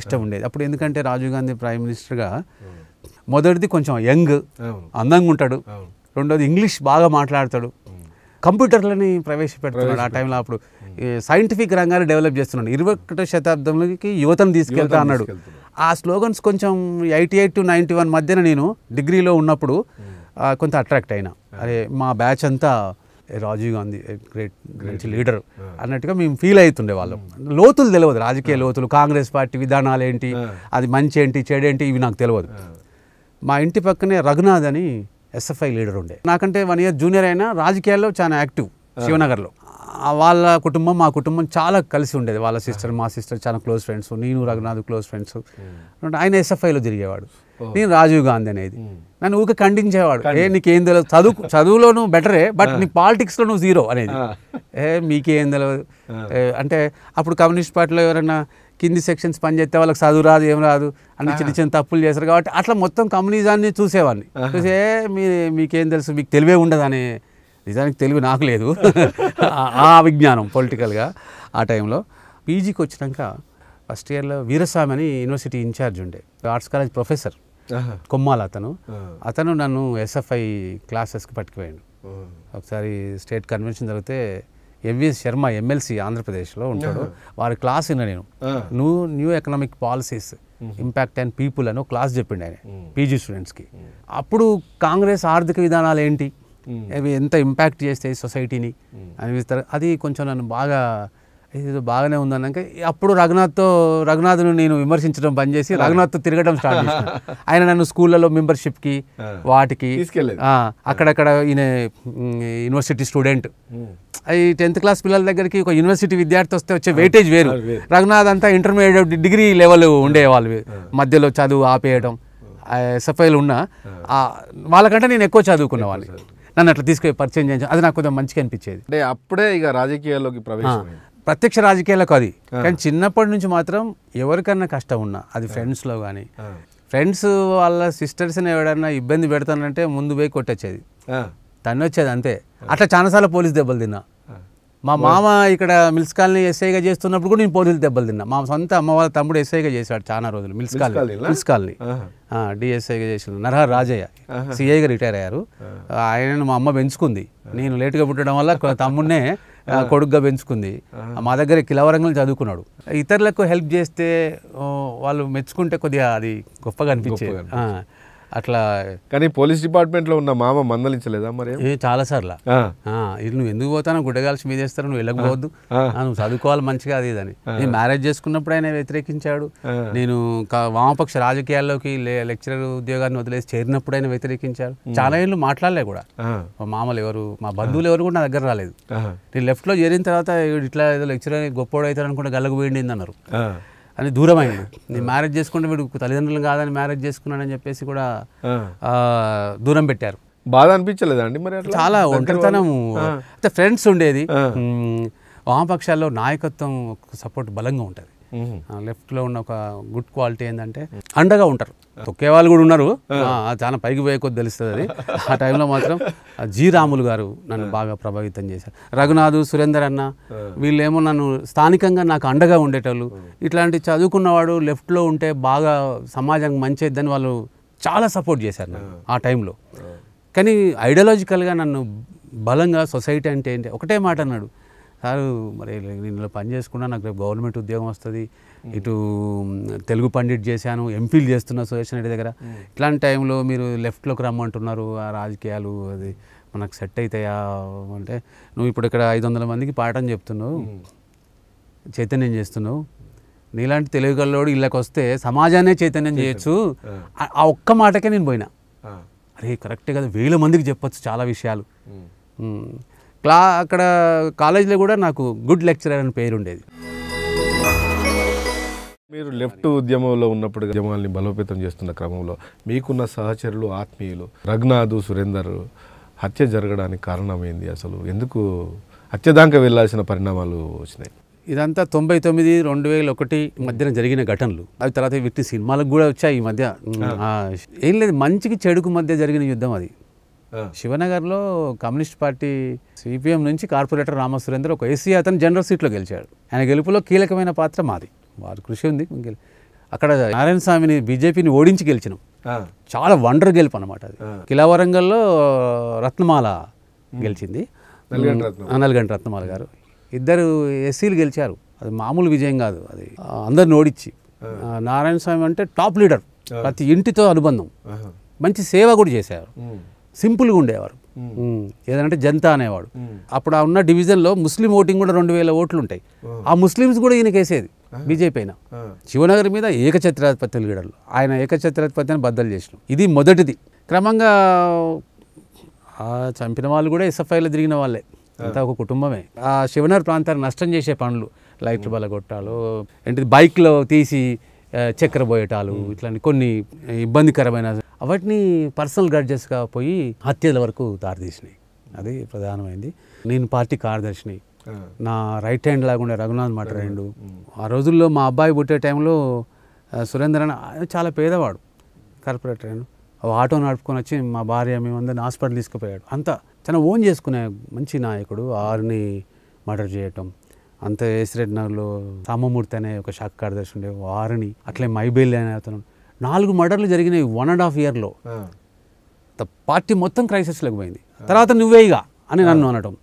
ఇష్టం ఉండేది అప్పుడు ఎందుకంటే రాజీవ్ గాంధీ ప్రైమ్ మినిస్టర్గా మొదటిది కొంచెం యంగ్ అందంగా ఉంటాడు రెండోది ఇంగ్లీష్ బాగా మాట్లాడతాడు కంప్యూటర్లని ప్రవేశపెడుతున్నాడు ఆ టైంలో అప్పుడు సైంటిఫిక్ రంగాన్ని డెవలప్ చేస్తున్నాడు ఇరవై ఒకటో శతాబ్దంలోకి యువతను తీసుకెళ్తా అన్నాడు ఆ స్లోగన్స్ కొంచెం eighty eight to ninety one మధ్యన నేను డిగ్రీలో ఉన్నప్పుడు కొంత అట్రాక్ట్ అయినా అరే మా బ్యాచ్ అంతా రాజీవ్ గాంధీ గ్రేట్ మంచి లీడర్ అన్నట్టుగా మేము ఫీల్ అవుతుండే వాళ్ళం hmm. లోతులు తెలియదు రాజకీయ లోతులు కాంగ్రెస్ పార్టీ విధానాలు ఏంటి అది మంచి ఏంటి చెడేంటి ఇవి నాకు తెలియదు మా ఇంటి పక్కనే రఘునాథ్ అని ఎస్ఎఫ్ఐ లీడర్ ఉండే నాకంటే వన్ ఇయర్ జూనియర్ అయినా రాజకీయాల్లో చాలా యాక్టివ్ శివనగర్లో వాళ్ళ కుటుంబం మా కుటుంబం చాలా కలిసి ఉండేది వాళ్ళ సిస్టర్ మా సిస్టర్ చాలా క్లోజ్ ఫ్రెండ్స్ నేను రఘునాథ్ క్లోజ్ ఫ్రెండ్స్ hmm. ఆయన ఎస్ఎఫ్ఐలో తిరిగేవాడు నేను రాజీవ్ గాంధీ అనేది hmm. నన్ను ఊక ఖండించేవాడు ఏ నీకేం తెలియదు చదువు చదువులోను బెటరే బట్ నీ పాలిటిక్స్లో నువ్వు జీరో అనేది ఏ మీకేం తెలియదు అంటే అప్పుడు కమ్యూనిస్ట్ పార్టీలో ఎవరైనా కింది సెక్షన్స్ పనిచేస్తే వాళ్ళకి చదువు రాదు ఏం రాదు అని చిన్న చిన్న తప్పులు చేస్తారు కాబట్టి అట్లా మొత్తం కమ్యూనిజాన్ని చూసేవాడిని చూసే మీ మీకేం తెలుసు మీకు తెలివే ఉండదు అనే నిజానికి తెలుగు నాకు లేదు ఆ విజ్ఞానం పొలిటికల్గా ఆ టైంలో పీజీకి వచ్చినాక ఫస్ట్ ఇయర్లో వీరస్వామి అని యూనివర్సిటీ ఇన్ఛార్జ్ ఉండే ఆర్ట్స్ కాలేజ్ ప్రొఫెసర్ కొమ్మాల అతను అతను నన్ను ఎస్ఎఫ్ఐ క్లాసెస్కి పట్టుకుపోయాడు ఒకసారి స్టేట్ కన్వెన్షన్ జరిగితే ఎంవిఎస్ శర్మ ఎమ్మెల్సీ ఆంధ్రప్రదేశ్లో ఉంటాడు వారి క్లాస్ విన్నా నేను new new economic policies impact and people అని క్లాస్ చెప్పిండు ఆయన పీజీ స్టూడెంట్స్కి అప్పుడు కాంగ్రెస్ ఆర్థిక విధానాలు ఏంటి Hmm. అవి ఎంత ఇంపాక్ట్ చేస్తాయి సొసైటీని hmm. అనిపిస్తారు అది కొంచెం నన్ను బాగా ఇది బాగానే ఉందన్నాక అప్పుడు రఘునాథ్తో రఘునాథ్ను నేను విమర్శించడం బంద్ చేసి రఘునాథ్తో తిరగడం స్టార్ట్ చేశాను ఆయన నన్ను స్కూళ్ళలో మెంబర్షిప్కి వాటికి అక్కడక్కడ ఈయన యూనివర్సిటీ స్టూడెంట్ అవి hmm. టెన్త్ క్లాస్ పిల్లల దగ్గరికి ఒక యూనివర్సిటీ విద్యార్థి వస్తే వచ్చే వెయిటేజ్ వేరు రఘునాథ్ అంతా ఇంటర్మీడియట్ డిగ్రీ లెవెల్ ఉండేవాళ్ళు మధ్యలో చదువు ఆపేయడం ఎస్ఎఫ్ఐలు ఉన్నా వాళ్ళకంటే నేను ఎక్కువ చదువుకున్న వాళ్ళు నన్ను అట్లా తీసుకుపోయి పరిచయం చేయించు అది నాకు కొంచెం మంచిగా అనిపించేది అంటే అప్పుడే ఇక రాజకీయాల్లోకి ప్రవేశం ప్రత్యక్ష రాజకీయాలకు అది కానీ చిన్నప్పటి నుంచి మాత్రం ఎవరికన్నా కష్టం ఉన్నా అది ఫ్రెండ్స్లో కానీ ఫ్రెండ్స్ వాళ్ళ సిస్టర్స్ని ఎవడన్నా ఇబ్బంది పెడతానంటే ముందు పోయి కొట్టొచ్చేది తను వచ్చేది అంతే అట్లా చాలాసార్లు పోలీస్ దెబ్బలు తిన్నా మా మామ ఇక్కడ మిల్స్ కాలనీ ఎస్ఐగా చేస్తున్నప్పుడు కూడా నేను పోలీసులు దెబ్బలు తిన్నా మా సొంత అమ్మ వాళ్ళ తమ్ముడు ఎస్ఐగా చేశాడు చాలా రోజులు మిల్స్ కాలనీ మిల్స్ కాలనీ డిఎస్ఐగా చేసిన నరహ రాజయ్య సిఐగా రిటైర్ అయ్యారు ఆయన మా అమ్మ పెంచుకుంది నేను లేటుగా పుట్టడం వల్ల తమ్ముడినే కొడుగ్గా పెంచుకుంది మా దగ్గర కిలవరంగం చదువుకున్నాడు ఇతరులకు హెల్ప్ చేస్తే వాళ్ళు మెచ్చుకుంటే కొద్దిగా అది గొప్పగా అనిపించేది అట్లా కానీ పోలీస్ డిపార్ట్మెంట్ లో ఉన్న మామ మందలించలేదా మరి చాలా సార్లు ఇది నువ్వు ఎందుకు పోతాను గుడ్డగాల్సి మీద వేస్తారు నువ్వు వెళ్ళకపోవద్దు నువ్వు చదువుకోవాలి మంచిగా అది అని నేను మ్యారేజ్ చేసుకున్నప్పుడు ఆయన వ్యతిరేకించాడు నేను వామపక్ష రాజకీయాల్లోకి లెక్చరర్ ఉద్యోగాన్ని వదిలేసి చేరినప్పుడు ఆయన వ్యతిరేకించాడు చాలా ఏళ్ళు మాట్లాడలే కూడా మా మామలు ఎవరు మా బంధువులు ఎవరు కూడా నా దగ్గర రాలేదు నేను లో చేరిన తర్వాత ఇట్లా ఏదో లెక్చరర్ గొప్పోడు అవుతారు అనుకుంటే గల్లకు వేయండి అన్నారు అని దూరం అయింది నేను మ్యారేజ్ చేసుకుంటే వీడు తల్లిదండ్రులు కాదని మ్యారేజ్ అని చెప్పేసి కూడా దూరం పెట్టారు బాధ అనిపించలేదండి మరి చాలా ఒంటరితనం అంటే ఫ్రెండ్స్ ఉండేది వామపక్షాల్లో నాయకత్వం సపోర్ట్ బలంగా ఉంటుంది లెఫ్ట్లో ఉన్న ఒక గుడ్ క్వాలిటీ ఏంటంటే అండగా ఉంటారు తొక్కే వాళ్ళు కూడా ఉన్నారు చాలా పైకి పోయే కొద్ది తెలుస్తుంది అది ఆ టైంలో మాత్రం జీ రాములు గారు నన్ను బాగా ప్రభావితం చేశారు రఘునాథ్ సురేందర్ అన్న వీళ్ళేమో నన్ను స్థానికంగా నాకు అండగా ఉండేటోళ్ళు ఇట్లాంటి చదువుకున్నవాడు లెఫ్ట్లో ఉంటే బాగా సమాజానికి మంచిదని వాళ్ళు చాలా సపోర్ట్ చేశారు నన్ను ఆ టైంలో కానీ ఐడియాలజికల్గా నన్ను బలంగా సొసైటీ అంటే ఏంటి ఒకటే మాట అన్నాడు సార్ మరి నేను పని చేసుకున్నా నాకు రేపు గవర్నమెంట్ ఉద్యోగం వస్తుంది ఇటు తెలుగు పండిట్ చేశాను ఎంఫిల్ చేస్తున్నా సురేష్ రెడ్డి దగ్గర ఇట్లాంటి టైంలో మీరు లెఫ్ట్లోకి రమ్మంటున్నారు ఆ రాజకీయాలు అది మనకు సెట్ అవుతాయా అంటే నువ్వు ఇప్పుడు ఇక్కడ ఐదు వందల మందికి పాఠం చెప్తున్నావు చైతన్యం చేస్తున్నావు నీలాంటి తెలుగు గల్లోడు ఇళ్ళకి వస్తే సమాజాన్నే చైతన్యం చేయొచ్చు ఆ ఒక్క మాటకే నేను పోయినా అరే కరెక్టే కదా వేల మందికి చెప్పొచ్చు చాలా విషయాలు క్లా అక్కడ కాలేజీలో కూడా నాకు గుడ్ లెక్చరర్ అని పేరు ఉండేది మీరు లెఫ్ట్ ఉద్యమంలో ఉన్నప్పుడు ఉద్యమాన్ని బలోపేతం చేస్తున్న క్రమంలో మీకున్న సహచరులు ఆత్మీయులు రఘునాథు సురేందర్ హత్య జరగడానికి కారణమైంది అసలు ఎందుకు హత్యదాకా వెళ్లాల్సిన పరిణామాలు వచ్చినాయి ఇదంతా తొంభై తొమ్మిది రెండు వేల ఒకటి మధ్యన జరిగిన ఘటనలు అవి తర్వాత వ్యక్తి సినిమాలకు కూడా వచ్చాయి ఈ మధ్య ఏం లేదు మంచికి చెడుకు మధ్య జరిగిన యుద్ధం అది శివనగర్లో కమ్యూనిస్ట్ పార్టీ సిపిఎం నుంచి కార్పొరేటర్ రామసురేందర్ ఒక ఎస్సీ అతను జనరల్ సీట్లో గెలిచాడు ఆయన గెలుపులో కీలకమైన పాత్ర మాది వారు కృషి ఉంది అక్కడ నారాయణ స్వామిని బీజేపీని ఓడించి గెలిచినాం చాలా వండర్ గెలుపు అనమాట అది వరంగల్లో రత్నమాల గెలిచింది నల్గంట రత్నమాల గారు ఇద్దరు ఎస్సీలు గెలిచారు అది మామూలు విజయం కాదు అది అందరిని ఓడించి నారాయణ స్వామి అంటే టాప్ లీడర్ ప్రతి ఇంటితో అనుబంధం మంచి సేవ కూడా చేశారు సింపుల్గా ఉండేవారు ఏదంటే జనతా అనేవాడు అప్పుడు ఆ ఉన్న డివిజన్లో ముస్లిం ఓటింగ్ కూడా రెండు వేల ఓట్లు ఉంటాయి ఆ ముస్లిమ్స్ కూడా ఈయనకి వేసేది బీజేపీ అయినా శివనగర్ మీద ఏకఛత్రాధిపతి లీడర్లు ఆయన ఏకఛత్రాధిపత్యాన్ని బద్దలు చేసిన ఇది మొదటిది క్రమంగా చంపిన వాళ్ళు కూడా ఎస్ఎఫ్ఐలో తిరిగిన వాళ్ళే అంతా ఒక కుటుంబమే ఆ శివనగర్ ప్రాంతాన్ని నష్టం చేసే పనులు లైట్లు బలగొట్టాలు ఏంటిది బైక్లో తీసి చక్కెర బోయటాలు ఇట్లాంటి కొన్ని ఇబ్బందికరమైన వాటిని పర్సనల్ గడ్జెస్గా పోయి హత్యల వరకు దారితీసినాయి అది ప్రధానమైంది నేను పార్టీ కార్యదర్శిని నా రైట్ హ్యాండ్ లాగుండే రఘునాథ్ మటరేండు ఆ రోజుల్లో మా అబ్బాయి పుట్టే టైంలో సురేంద్రన్ చాలా పేదవాడు కార్పొరేటర్ ఆటో నడుపుకొని వచ్చి మా భార్య మేమందరిని హాస్పిటల్ తీసుకుపోయాడు అంతా తన ఓన్ చేసుకునే మంచి నాయకుడు ఆరుని మర్డర్ చేయటం అంత వేసిరెడ్డి నగర్లో రామమూర్తి అనే ఒక శాఖ కార్యదర్శి ఉండే వారిని అట్లే మైబేల్ అనే అతను నాలుగు మర్డర్లు జరిగినాయి వన్ అండ్ హాఫ్ ఇయర్లో పార్టీ మొత్తం క్రైసిస్లోకి పోయింది తర్వాత నువ్వే ఇక అని నన్ను అనడం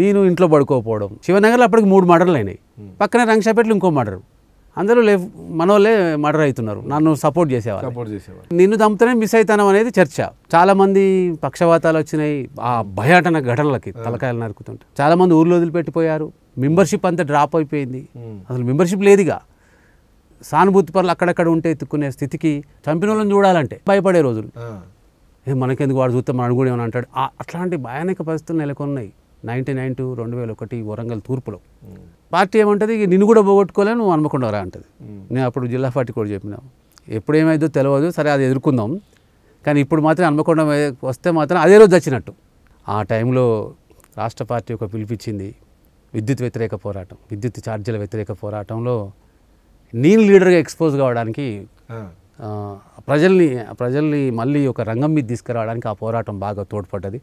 నేను ఇంట్లో పడుకోపోవడం శివనగర్లో అప్పటికి మూడు మర్డర్లు అయినాయి పక్కనే రంగశాపేటలో ఇంకో మర్డర్ అందరూ లే మనోళ్ళే మర్డర్ అవుతున్నారు నన్ను సపోర్ట్ చేసేవారు సపోర్ట్ చేసేవారు నిన్ను చంపుతూనే మిస్ అవుతాను అనేది చర్చ చాలామంది పక్షవాతాలు వచ్చినాయి ఆ భయాటన ఘటనలకి తలకాయలు నరుకుతుంటారు చాలామంది ఊర్లో వదిలిపెట్టిపోయారు మెంబర్షిప్ అంతా డ్రాప్ అయిపోయింది అసలు మెంబర్షిప్ లేదుగా సానుభూతి పనులు అక్కడక్కడ ఉంటే ఎత్తుక్కునే స్థితికి చంపిన వాళ్ళని చూడాలంటే భయపడే రోజులు మనకెందుకు వాడు చూస్తే మనం కూడా ఏమైనా అంటాడు అట్లాంటి భయానక పరిస్థితులు నెలకొన్నాయి నైన్టీ నైన్ టు రెండు వేల ఒకటి వరంగల్ తూర్పులో పార్టీ ఏమంటుంది నిన్ను కూడా పోగొట్టుకోలేను నువ్వు రా అంటది నేను అప్పుడు జిల్లా పార్టీ కూడా చెప్పినా ఎప్పుడు ఏమైందో తెలియదు సరే అది ఎదుర్కొందాం కానీ ఇప్పుడు మాత్రం అనుకోవడం వస్తే మాత్రం అదే రోజు వచ్చినట్టు ఆ టైంలో రాష్ట్ర పార్టీ ఒక పిలిపించింది విద్యుత్ వ్యతిరేక పోరాటం విద్యుత్ ఛార్జీల వ్యతిరేక పోరాటంలో నేను లీడర్గా ఎక్స్పోజ్ కావడానికి ప్రజల్ని ప్రజల్ని మళ్ళీ ఒక రంగం మీద తీసుకురావడానికి ఆ పోరాటం బాగా తోడ్పడ్డది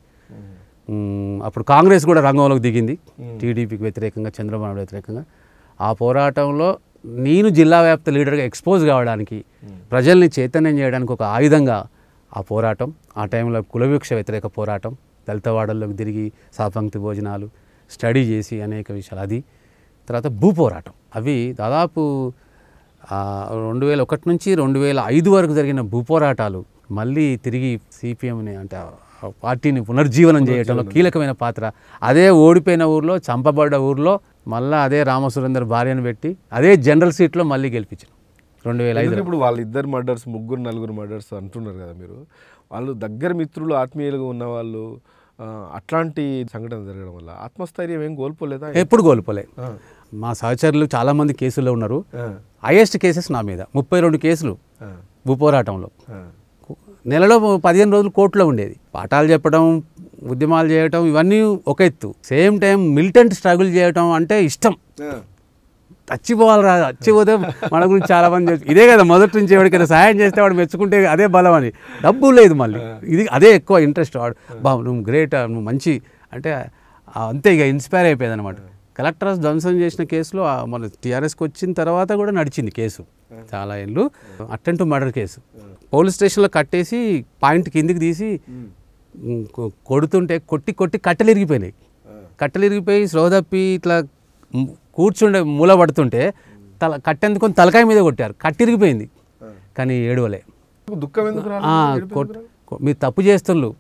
అప్పుడు కాంగ్రెస్ కూడా రంగంలోకి దిగింది టీడీపీకి వ్యతిరేకంగా చంద్రబాబు వ్యతిరేకంగా ఆ పోరాటంలో నేను జిల్లా వ్యాప్త లీడర్గా ఎక్స్పోజ్ కావడానికి ప్రజల్ని చైతన్యం చేయడానికి ఒక ఆయుధంగా ఆ పోరాటం ఆ టైంలో కులవృక్ష వ్యతిరేక పోరాటం దళితవాడల్లోకి తిరిగి సాపంక్తి భోజనాలు స్టడీ చేసి అనేక విషయాలు అది తర్వాత భూపోరాటం అవి దాదాపు రెండు వేల ఒకటి నుంచి రెండు వేల ఐదు వరకు జరిగిన భూపోరాటాలు మళ్ళీ తిరిగి సిపిఎంని అంటే పార్టీని పునర్జీవనం చేయడంలో కీలకమైన పాత్ర అదే ఓడిపోయిన ఊర్లో చంపబడ్డ ఊర్లో మళ్ళీ అదే రామసురేందర్ భార్యను పెట్టి అదే జనరల్ సీట్లో మళ్ళీ గెలిపించారు రెండు వేల ఐదు ఇప్పుడు వాళ్ళిద్దరు మర్డర్స్ ముగ్గురు నలుగురు మర్డర్స్ అంటున్నారు కదా మీరు వాళ్ళు దగ్గర మిత్రులు ఆత్మీయులుగా ఉన్నవాళ్ళు అట్లాంటి సంఘటన జరగడం వల్ల ఆత్మస్థైర్యం ఏం కోల్పోలేదా ఎప్పుడు కోల్పోలే మా సహచరులు చాలామంది కేసుల్లో ఉన్నారు హైయెస్ట్ కేసెస్ నా మీద ముప్పై రెండు కేసులు భూపోరాటంలో నెలలో పదిహేను రోజులు కోర్టులో ఉండేది పాఠాలు చెప్పడం ఉద్యమాలు చేయటం ఇవన్నీ ఒక ఎత్తు సేమ్ టైం మిలిటెంట్ స్ట్రగుల్ చేయటం అంటే ఇష్టం చచ్చిపోవాలరా చచ్చిపోతే మన గురించి చాలా మంది ఇదే కదా మొదటి నుంచి ఎవరికైనా సహాయం చేస్తే వాడు మెచ్చుకుంటే అదే బలం అని డబ్బు లేదు మళ్ళీ ఇది అదే ఎక్కువ ఇంట్రెస్ట్ వాడు బాబు నువ్వు గ్రేట్ నువ్వు మంచి అంటే అంతే ఇక ఇన్స్పైర్ అయిపోయేది అనమాట కలెక్టర్ ధ్వంసం చేసిన కేసులో మన టీఆర్ఎస్కి వచ్చిన తర్వాత కూడా నడిచింది కేసు చాలా ఇళ్ళు అటెంప్ట్ మర్డర్ కేసు పోలీస్ స్టేషన్లో కట్టేసి పాయింట్ కిందికి తీసి కొడుతుంటే కొట్టి కొట్టి కట్టెలు ఇరిగిపోయినాయి కట్టెలు ఇరిగిపోయి శ్రోదప్పి ఇట్లా కూర్చుండే మూల పడుతుంటే తల కట్టేందుకు తలకాయ మీద కొట్టారు కట్టిరిగిపోయింది కానీ ఏడవలే మీరు తప్పు చేస్తున్నారు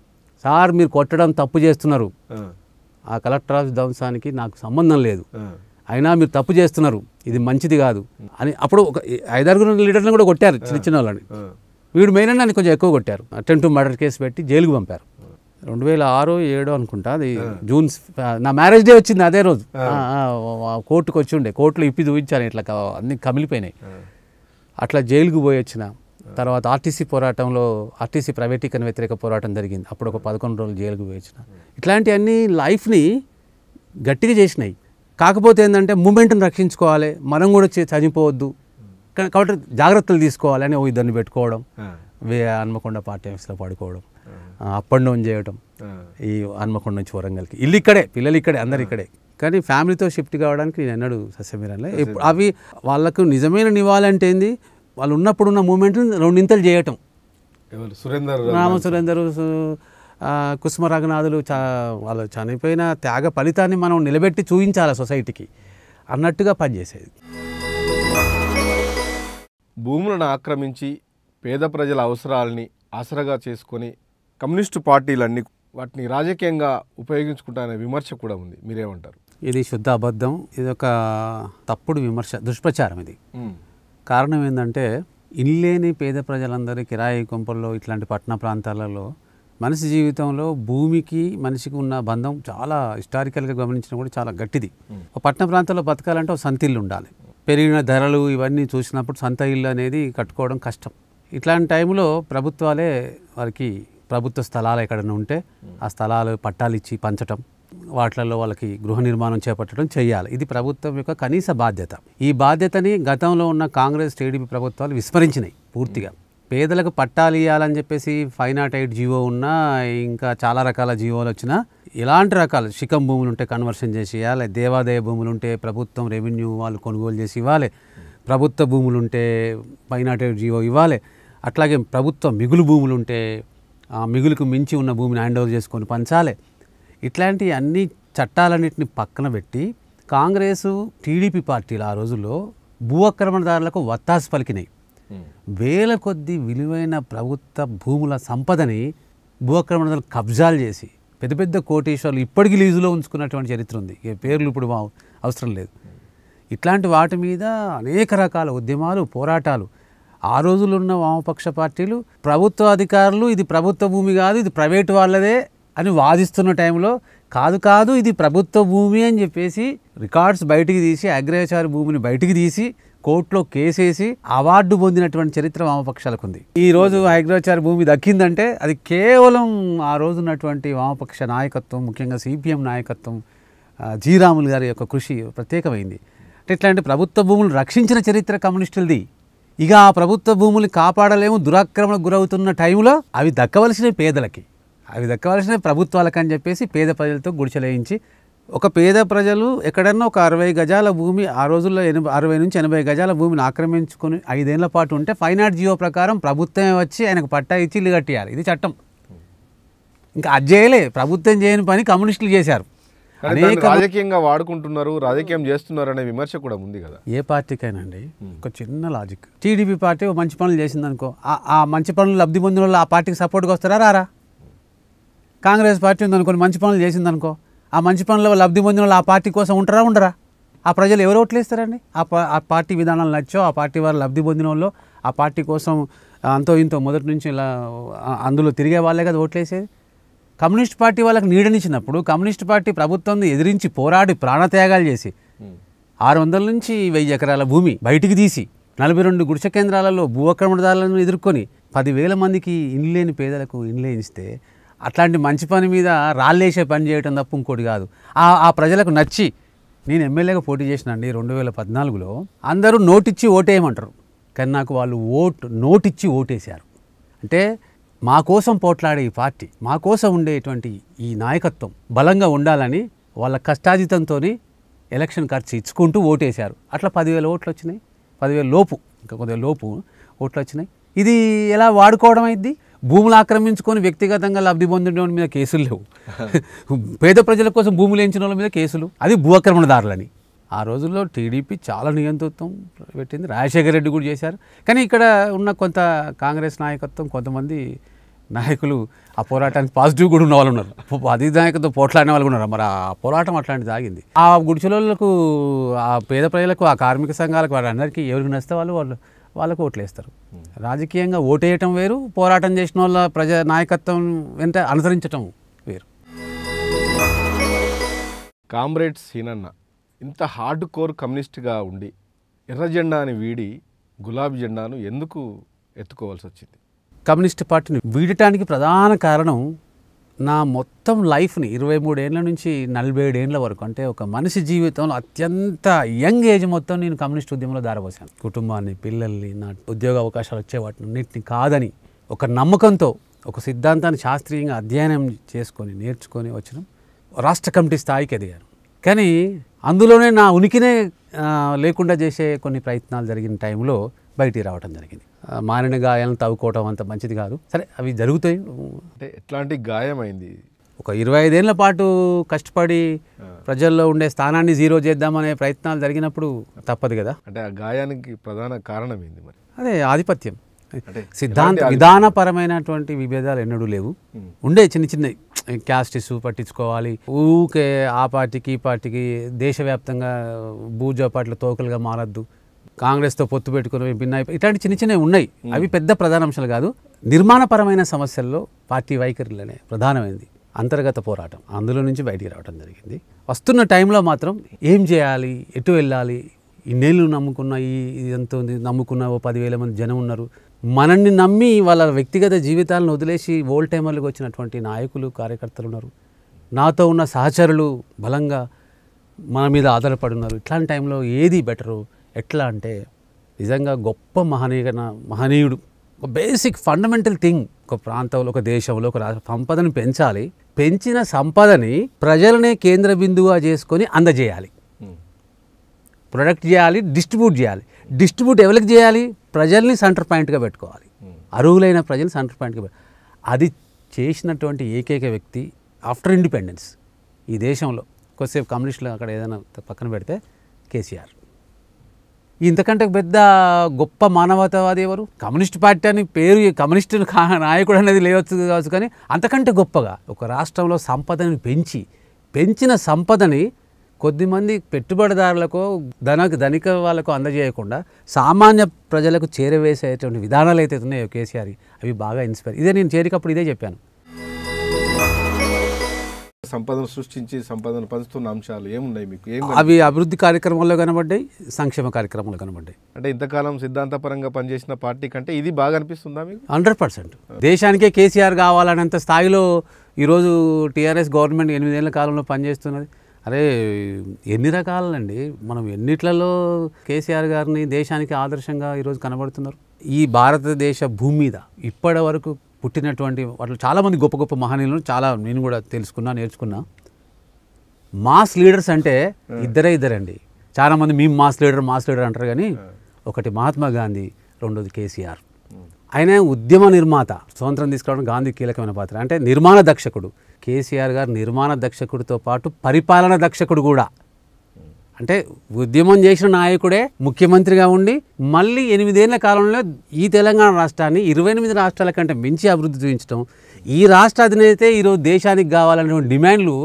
సార్ మీరు కొట్టడం తప్పు చేస్తున్నారు ఆ కలెక్టర్ ఆఫీస్ ధ్వంసానికి నాకు సంబంధం లేదు అయినా మీరు తప్పు చేస్తున్నారు ఇది మంచిది కాదు అని అప్పుడు ఒక ఐదారుగురు లీడర్లను కూడా కొట్టారు చిన్న చిన్న వాళ్ళని వీడు మెయిన్ అని కొంచెం ఎక్కువ కొట్టారు అటెంప్ట్ మర్డర్ కేసు పెట్టి జైలుకు పంపారు రెండు వేల ఆరు ఏడు అనుకుంటా అది జూన్ నా మ్యారేజ్ డే వచ్చింది అదే రోజు కోర్టుకు వచ్చి ఉండే కోర్టులో ఇప్పి చూపించాను ఇట్లా అన్ని కమిలిపోయినాయి అట్లా జైలుకు పోయి వచ్చిన తర్వాత ఆర్టీసీ పోరాటంలో ఆర్టీసీ ప్రైవేటీకరణ వ్యతిరేక పోరాటం జరిగింది అప్పుడు ఒక పదకొండు రోజులు జైలుకు పోయి వచ్చిన ఇట్లాంటివన్నీ లైఫ్ని గట్టిగా చేసినాయి కాకపోతే ఏంటంటే మూమెంట్ని రక్షించుకోవాలి మనం కూడా చనిపోవద్దు కాబట్టి జాగ్రత్తలు తీసుకోవాలని ఓ ఇద్దరిని పెట్టుకోవడం వే హన్మకొండ పార్టీ ఆఫీస్లో పడుకోవడం అప్ అండ్ డౌన్ చేయడం ఈ హన్మకొండ నుంచి వరంగల్కి ఇల్లు ఇక్కడే పిల్లలు ఇక్కడే అందరు ఇక్కడే కానీ ఫ్యామిలీతో షిఫ్ట్ కావడానికి నేను అన్నాడు సస్యమీరంలో అవి వాళ్ళకు నిజమైన నివాళి ఏంది వాళ్ళు ఉన్నప్పుడున్న మూమెంట్ని రెండింతలు చేయటం సురేందర్ రామ సురేందర్ కుసుమ రఘునాథులు చా వాళ్ళు చనిపోయిన త్యాగ ఫలితాన్ని మనం నిలబెట్టి చూపించాలి సొసైటీకి అన్నట్టుగా పనిచేసేది భూములను ఆక్రమించి పేద ప్రజల అవసరాలని ఆసరగా చేసుకొని కమ్యూనిస్టు పార్టీలన్నీ వాటిని రాజకీయంగా ఉపయోగించుకుంటానే విమర్శ కూడా ఉంది మీరేమంటారు ఇది శుద్ధ అబద్ధం ఇది ఒక తప్పుడు విమర్శ దుష్ప్రచారం ఇది కారణం ఏంటంటే ఇల్లేని పేద ప్రజలందరూ కిరాయి కొంపల్లో ఇట్లాంటి పట్టణ ప్రాంతాలలో మనిషి జీవితంలో భూమికి మనిషికి ఉన్న బంధం చాలా హిస్టారికల్గా గమనించిన కూడా చాలా గట్టిది పట్టణ ప్రాంతాల్లో బతకాలంటే ఒక సంత ఇల్లు ఉండాలి పెరిగిన ధరలు ఇవన్నీ చూసినప్పుడు సంత ఇల్లు అనేది కట్టుకోవడం కష్టం ఇట్లాంటి టైంలో ప్రభుత్వాలే వారికి ప్రభుత్వ స్థలాలు ఎక్కడైనా ఉంటే hmm. ఆ స్థలాలు పట్టాలు ఇచ్చి పంచటం వాటిలలో వాళ్ళకి గృహ నిర్మాణం చేపట్టడం చేయాలి ఇది ప్రభుత్వం యొక్క కనీస బాధ్యత ఈ బాధ్యతని గతంలో ఉన్న కాంగ్రెస్ టీడీపీ ప్రభుత్వాలు విస్మరించినాయి పూర్తిగా hmm. పేదలకు పట్టాలు ఇవ్వాలని చెప్పేసి ఫైన్ నాట్ ఎయిట్ జీవో ఉన్నా ఇంకా చాలా రకాల జీవోలు వచ్చినా ఇలాంటి రకాలు శిఖం భూములు ఉంటే కన్వర్షన్ చేసి ఇవ్వాలి దేవాదాయ భూములు ఉంటే ప్రభుత్వం రెవెన్యూ వాళ్ళు కొనుగోలు చేసి ఇవ్వాలి ప్రభుత్వ భూములు ఉంటే ఫైన్ నాట్ ఎయిట్ జీవో ఇవ్వాలి అట్లాగే ప్రభుత్వ మిగులు భూములు ఉంటే మిగులుకు మించి ఉన్న భూమిని హ్యాండ్ ఓవర్ చేసుకొని పంచాలి ఇట్లాంటి అన్ని చట్టాలన్నింటిని పక్కన పెట్టి కాంగ్రెసు టీడీపీ పార్టీలు ఆ రోజుల్లో భూ ఆక్రమణదారులకు వత్తాసు పలికినాయి వేల కొద్ది విలువైన ప్రభుత్వ భూముల సంపదని భూ ఆక్రమణదారులు కబ్జాలు చేసి పెద్ద పెద్ద కోటేశ్వర్లు ఇప్పటికీ లీజులో ఉంచుకున్నటువంటి చరిత్ర ఉంది ఏ పేర్లు ఇప్పుడు అవసరం లేదు ఇట్లాంటి వాటి మీద అనేక రకాల ఉద్యమాలు పోరాటాలు ఆ రోజులు ఉన్న వామపక్ష పార్టీలు ప్రభుత్వ అధికారులు ఇది ప్రభుత్వ భూమి కాదు ఇది ప్రైవేటు వాళ్ళదే అని వాదిస్తున్న టైంలో కాదు కాదు ఇది ప్రభుత్వ భూమి అని చెప్పేసి రికార్డ్స్ బయటికి తీసి అగ్రహచారి భూమిని బయటికి తీసి కోర్టులో కేసేసి అవార్డు పొందినటువంటి చరిత్ర వామపక్షాలకు ఉంది ఈ రోజు అగ్రహచారి భూమి దక్కిందంటే అది కేవలం ఆ రోజు ఉన్నటువంటి వామపక్ష నాయకత్వం ముఖ్యంగా సిపిఎం నాయకత్వం జీరాములు గారి యొక్క కృషి ప్రత్యేకమైంది అంటే ఇట్లాంటి ప్రభుత్వ భూములు రక్షించిన చరిత్ర కమ్యూనిస్టులది ఇక ఆ ప్రభుత్వ భూములు కాపాడలేము దురాక్రమణకు గురవుతున్న టైంలో అవి దక్కవలసిన పేదలకి అవి దక్కవలసిన ప్రభుత్వాలకు అని చెప్పేసి పేద ప్రజలతో గుడిచలేయించి ఒక పేద ప్రజలు ఎక్కడన్నా ఒక అరవై గజాల భూమి ఆ రోజుల్లో ఎనభై అరవై నుంచి ఎనభై గజాల భూమిని ఆక్రమించుకొని ఐదేళ్ల పాటు ఉంటే ఫైన్ ఆర్ట్ జియో ప్రకారం ప్రభుత్వమే వచ్చి ఆయనకు పట్టా ఇచ్చి ఇల్లు కట్టేయాలి ఇది చట్టం ఇంకా అది చేయలే ప్రభుత్వం చేయని పని కమ్యూనిస్టులు చేశారు అనేక రాజకీయంగా వాడుకుంటున్నారు రాజకీయం చేస్తున్నారు అనే విమర్శ కూడా ఉంది కదా ఏ పార్టీకైనా అండి hmm. ఒక చిన్న లాజిక్ టీడీపీ పార్టీ మంచి పనులు చేసింది అనుకో ఆ మంచి పనులు లబ్ధి పొందిన వాళ్ళు ఆ పార్టీకి సపోర్ట్గా వస్తారా రారా కాంగ్రెస్ పార్టీ ఉందనుకోండి మంచి పనులు చేసిందనుకో ఆ మంచి పనుల లబ్ధి పొందిన వాళ్ళు ఆ పార్టీ కోసం ఉంటారా ఉండరా ఆ ప్రజలు ఎవరు ఓట్లేస్తారండి ఆ ఆ పార్టీ విధానాలు నచ్చో ఆ పార్టీ వారు లబ్ధి పొందిన వాళ్ళు ఆ పార్టీ కోసం అంతో ఇంతో మొదటి నుంచి ఇలా అందులో తిరిగే వాళ్ళే కదా ఓట్లేసేది కమ్యూనిస్ట్ పార్టీ వాళ్ళకి నీడనిచ్చినప్పుడు కమ్యూనిస్ట్ పార్టీ ప్రభుత్వం ఎదిరించి పోరాడి ప్రాణత్యాగాలు చేసి hmm. ఆరు వందల నుంచి వెయ్యి ఎకరాల భూమి బయటికి తీసి నలభై రెండు గుడిసె కేంద్రాలలో భూ ఆక్రమణదారులను ఎదుర్కొని పదివేల మందికి ఇండ్లు లేని పేదలకు ఇండ్లు ఇస్తే అట్లాంటి మంచి పని మీద రాళ్ళేసే పని చేయటం తప్ప ఇంకోటి కాదు ఆ ఆ ప్రజలకు నచ్చి నేను ఎమ్మెల్యేగా పోటీ చేసినండి రెండు వేల పద్నాలుగులో అందరూ నోటిచ్చి ఓటేయమంటారు కానీ నాకు వాళ్ళు ఓటు నోటిచ్చి ఓటేశారు అంటే మా కోసం పోట్లాడే ఈ పార్టీ మా కోసం ఉండేటువంటి ఈ నాయకత్వం బలంగా ఉండాలని వాళ్ళ కష్టాజితంతో ఎలక్షన్ ఖర్చు ఇచ్చుకుంటూ ఓటేశారు అట్లా పదివేల ఓట్లు వచ్చినాయి పదివేల లోపు ఇంకా కొద్దిగా లోపు ఓట్లు వచ్చినాయి ఇది ఎలా వాడుకోవడం అయింది భూములు ఆక్రమించుకొని వ్యక్తిగతంగా లబ్ధి పొందిన మీద కేసులు లేవు పేద ప్రజల కోసం భూములు ఎంచిన వాళ్ళ మీద కేసులు అది భూ ఆక్రమణదారులని ఆ రోజుల్లో టీడీపీ చాలా నియంతృత్వం పెట్టింది రాజశేఖర రెడ్డి కూడా చేశారు కానీ ఇక్కడ ఉన్న కొంత కాంగ్రెస్ నాయకత్వం కొంతమంది నాయకులు ఆ పోరాటానికి పాజిటివ్ కూడా ఉన్న వాళ్ళు ఉన్నారు నాయకత్వం పోట్లాడిన వాళ్ళు ఉన్నారు మరి ఆ పోరాటం అట్లాంటిది ఆగింది ఆ గుడిచులకు ఆ పేద ప్రజలకు ఆ కార్మిక సంఘాలకు వాళ్ళందరికీ ఎవరికి నచ్చితే వాళ్ళు వాళ్ళు వాళ్ళకు వేస్తారు రాజకీయంగా ఓటేయటం వేరు పోరాటం చేసిన వాళ్ళ ప్రజా నాయకత్వం వెంట అనుసరించటం వేరు కామ్రేడ్స్ హీనన్న ఇంత హార్డ్ కోర్ కమ్యూనిస్ట్గా ఉండి ఎర్ర జెండాని వీడి గులాబీ జెండాను ఎందుకు ఎత్తుకోవాల్సి వచ్చింది కమ్యూనిస్ట్ పార్టీని వీడటానికి ప్రధాన కారణం నా మొత్తం లైఫ్ని ఇరవై మూడేళ్ళ నుంచి నలభై ఏడేళ్ళ వరకు అంటే ఒక మనిషి జీవితంలో అత్యంత యంగ్ ఏజ్ మొత్తం నేను కమ్యూనిస్ట్ ఉద్యమంలో దారపోసాను కుటుంబాన్ని పిల్లల్ని నా ఉద్యోగ అవకాశాలు వచ్చే వాటిన్నింటిని కాదని ఒక నమ్మకంతో ఒక సిద్ధాంతాన్ని శాస్త్రీయంగా అధ్యయనం చేసుకొని నేర్చుకొని వచ్చిన రాష్ట్ర కమిటీ స్థాయికి ఎదిగాను కానీ అందులోనే నా ఉనికినే లేకుండా చేసే కొన్ని ప్రయత్నాలు జరిగిన టైంలో బయటికి రావడం జరిగింది మారిన గాయాలను తవ్వుకోవడం అంత మంచిది కాదు సరే అవి జరుగుతాయి అంటే ఎట్లాంటి గాయమైంది ఒక ఇరవై ఐదేళ్ల పాటు కష్టపడి ప్రజల్లో ఉండే స్థానాన్ని జీరో చేద్దామనే ప్రయత్నాలు జరిగినప్పుడు తప్పదు కదా అంటే ఆ గాయానికి ప్రధాన కారణం ఏంది మరి అదే ఆధిపత్యం సిద్ధాంత విధానపరమైనటువంటి విభేదాలు ఎన్నడూ లేవు ఉండే చిన్న చిన్న క్యాస్ట్ ఇష్యూ పట్టించుకోవాలి ఊకే ఆ పార్టీకి ఈ పార్టీకి దేశవ్యాప్తంగా భూజా పార్టీలు తోకలుగా మారద్దు కాంగ్రెస్తో పొత్తు పెట్టుకుని భిన్న ఇట్లాంటి చిన్న చిన్నవి ఉన్నాయి అవి పెద్ద ప్రధాన అంశాలు కాదు నిర్మాణపరమైన సమస్యల్లో పార్టీ వైఖరులనే ప్రధానమైనది అంతర్గత పోరాటం అందులో నుంచి బయటికి రావడం జరిగింది వస్తున్న టైంలో మాత్రం ఏం చేయాలి ఎటు వెళ్ళాలి ఈ నమ్ముకున్న ఈ ఇదంతా నమ్ముకున్న ఓ పదివేల మంది జనం ఉన్నారు మనల్ని నమ్మి వాళ్ళ వ్యక్తిగత జీవితాలను వదిలేసి ఓల్డ్ టైమర్లకు వచ్చినటువంటి నాయకులు కార్యకర్తలు ఉన్నారు నాతో ఉన్న సహచరులు బలంగా మన మీద ఆధారపడి ఉన్నారు ఇట్లాంటి టైంలో ఏది బెటరు ఎట్లా అంటే నిజంగా గొప్ప మహనీయ మహనీయుడు ఒక బేసిక్ ఫండమెంటల్ థింగ్ ఒక ప్రాంతంలో ఒక దేశంలో ఒక సంపదను పెంచాలి పెంచిన సంపదని ప్రజలనే కేంద్ర బిందువుగా చేసుకొని అందజేయాలి ప్రొడక్ట్ చేయాలి డిస్ట్రిబ్యూట్ చేయాలి డిస్ట్రిబ్యూట్ ఎవరికి చేయాలి ప్రజల్ని సెంటర్ పాయింట్గా పెట్టుకోవాలి hmm. అరువులైన ప్రజలు సెంటర్ పాయింట్గా అది చేసినటువంటి ఏకైక వ్యక్తి ఆఫ్టర్ ఇండిపెండెన్స్ ఈ దేశంలో కొద్దిసేపు కమ్యూనిస్టులు అక్కడ ఏదైనా పక్కన పెడితే కేసీఆర్ ఇంతకంటే పెద్ద గొప్ప మానవతావాది ఎవరు కమ్యూనిస్ట్ పార్టీ అని పేరు కమ్యూనిస్టు నాయకుడు అనేది లేవచ్చు కావచ్చు కానీ అంతకంటే గొప్పగా ఒక రాష్ట్రంలో సంపదని పెంచి పెంచిన సంపదని కొద్దిమంది పెట్టుబడిదారులకు ధన ధనిక వాళ్ళకు అందజేయకుండా సామాన్య ప్రజలకు చేరవేసేటువంటి విధానాలు అయితే ఉన్నాయో కేసీఆర్ అవి బాగా ఇన్స్పైర్ ఇదే నేను చేరికప్పుడు ఇదే చెప్పాను సంపదను సృష్టించి సంపదను పంచుతున్న అంశాలు ఏమున్నాయి మీకు ఏం అవి అభివృద్ధి కార్యక్రమాల్లో కనబడ్డాయి సంక్షేమ కార్యక్రమాలు కనబడ్డాయి అంటే ఇంతకాలం సిద్ధాంతపరంగా పనిచేసిన పార్టీ కంటే ఇది బాగా అనిపిస్తుందా మీకు హండ్రెడ్ పర్సెంట్ దేశానికే కేసీఆర్ కావాలనేంత స్థాయిలో ఈరోజు టీఆర్ఎస్ గవర్నమెంట్ ఎనిమిదేళ్ల కాలంలో పనిచేస్తున్నది అరే ఎన్ని రకాలండి మనం ఎన్నిట్లలో కేసీఆర్ గారిని దేశానికి ఆదర్శంగా ఈరోజు కనబడుతున్నారు ఈ భారతదేశ భూమి మీద ఇప్పటి వరకు పుట్టినటువంటి వాటిలో చాలామంది గొప్ప గొప్ప మహనీయులను చాలా నేను కూడా తెలుసుకున్నా నేర్చుకున్నా మాస్ లీడర్స్ అంటే ఇద్దరే ఇద్దరండి చాలామంది మేము మాస్ లీడర్ మాస్ లీడర్ అంటారు కానీ ఒకటి మహాత్మా గాంధీ రెండోది కేసీఆర్ ఆయన ఉద్యమ నిర్మాత స్వాతంత్రం తీసుకోవడం గాంధీ కీలకమైన పాత్ర అంటే నిర్మాణ దక్షకుడు కేసీఆర్ గారు నిర్మాణ దక్షకుడితో పాటు పరిపాలన దక్షకుడు కూడా అంటే ఉద్యమం చేసిన నాయకుడే ముఖ్యమంత్రిగా ఉండి మళ్ళీ ఎనిమిదేళ్ల కాలంలో ఈ తెలంగాణ రాష్ట్రాన్ని ఇరవై ఎనిమిది రాష్ట్రాల కంటే మించి అభివృద్ధి చూపించడం ఈ రాష్ట్ర అధినేత ఈరోజు దేశానికి కావాలనే డిమాండ్లు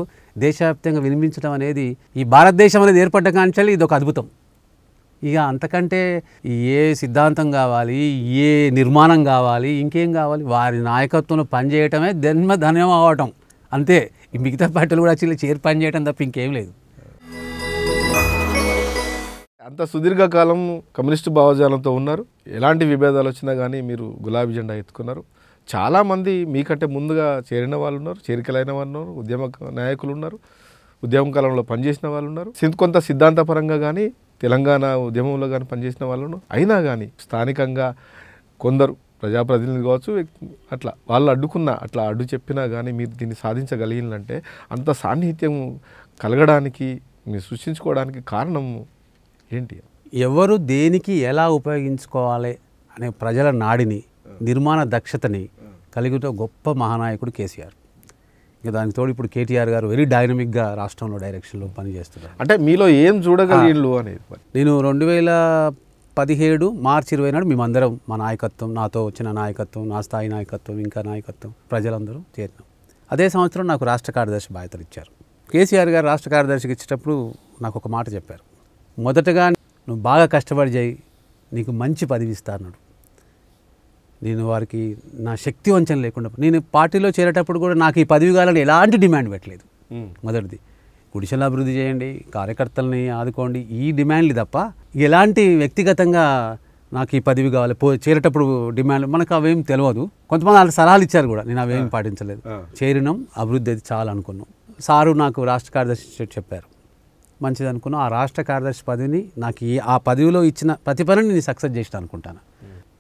దేశవ్యాప్తంగా వినిపించడం అనేది ఈ భారతదేశం అనేది ఏర్పడ్డ కాంచాలి ఇది ఒక అద్భుతం ఇక అంతకంటే ఏ సిద్ధాంతం కావాలి ఏ నిర్మాణం కావాలి ఇంకేం కావాలి వారి నాయకత్వంలో పనిచేయటమే జన్మధన్యం అవటం అంతే ఈ మిగతా పార్టీలు కూడా యాక్చువల్లీ చేరి పని చేయడం తప్ప ఇంకేం లేదు అంత సుదీర్ఘకాలం కమ్యూనిస్టు భావజాలంతో ఉన్నారు ఎలాంటి విభేదాలు వచ్చినా కానీ మీరు గులాబీ జెండా ఎత్తుకున్నారు చాలామంది మీకంటే ముందుగా చేరిన వాళ్ళు ఉన్నారు చేరికలైన వాళ్ళు ఉన్నారు ఉద్యమ నాయకులు ఉన్నారు ఉద్యమ కాలంలో పనిచేసిన వాళ్ళు ఉన్నారు కొంత సిద్ధాంతపరంగా కానీ తెలంగాణ ఉద్యమంలో కానీ పనిచేసిన వాళ్ళు అయినా కానీ స్థానికంగా కొందరు ప్రజాప్రతినిధులు కావచ్చు అట్లా వాళ్ళు అడ్డుకున్నా అట్లా అడ్డు చెప్పినా కానీ మీరు దీన్ని సాధించగలిగిందంటే అంత సాన్నిహిత్యం కలగడానికి మీరు సృష్టించుకోవడానికి కారణం ఏంటి ఎవరు దేనికి ఎలా ఉపయోగించుకోవాలి అనే ప్రజల నాడిని నిర్మాణ దక్షతని కలిగితే గొప్ప మహానాయకుడు కేసీఆర్ ఇంకా దానికి తోడు ఇప్పుడు కేటీఆర్ గారు వెరీ డైనమిక్గా రాష్ట్రంలో డైరెక్షన్లో పనిచేస్తున్నారు అంటే మీలో ఏం చూడగలిగిళ్ళు అనేది నేను రెండు వేల పదిహేడు మార్చి ఇరవై నాడు మేమందరం మా నాయకత్వం నాతో వచ్చిన నాయకత్వం నా స్థాయి నాయకత్వం ఇంకా నాయకత్వం ప్రజలందరూ చేరినాం అదే సంవత్సరం నాకు రాష్ట్ర కార్యదర్శి బాధ్యతలు ఇచ్చారు కేసీఆర్ గారు రాష్ట్ర కార్యదర్శికి ఇచ్చేటప్పుడు నాకు ఒక మాట చెప్పారు మొదటగా నువ్వు బాగా కష్టపడి చేయి నీకు మంచి పదవి ఇస్తాను నేను వారికి నా శక్తి వంచన లేకుండా నేను పార్టీలో చేరేటప్పుడు కూడా నాకు ఈ పదవి కాలని ఎలాంటి డిమాండ్ పెట్టలేదు మొదటిది గుడిసెల అభివృద్ధి చేయండి కార్యకర్తలని ఆదుకోండి ఈ డిమాండ్లు తప్ప ఎలాంటి వ్యక్తిగతంగా నాకు ఈ పదవి కావాలి పో చేరేటప్పుడు డిమాండ్ మనకు అవేం తెలియదు కొంతమంది వాళ్ళు సలహాలు ఇచ్చారు కూడా నేను అవేం పాటించలేదు చేరినాం అభివృద్ధి అది చాలా అనుకున్నాం సారు నాకు రాష్ట్ర కార్యదర్శి చెప్పారు మంచిది అనుకున్నాం ఆ రాష్ట్ర కార్యదర్శి పదవిని నాకు ఈ ఆ పదవిలో ఇచ్చిన ప్రతి పనిని నేను సక్సెస్ చేసిన అనుకుంటాను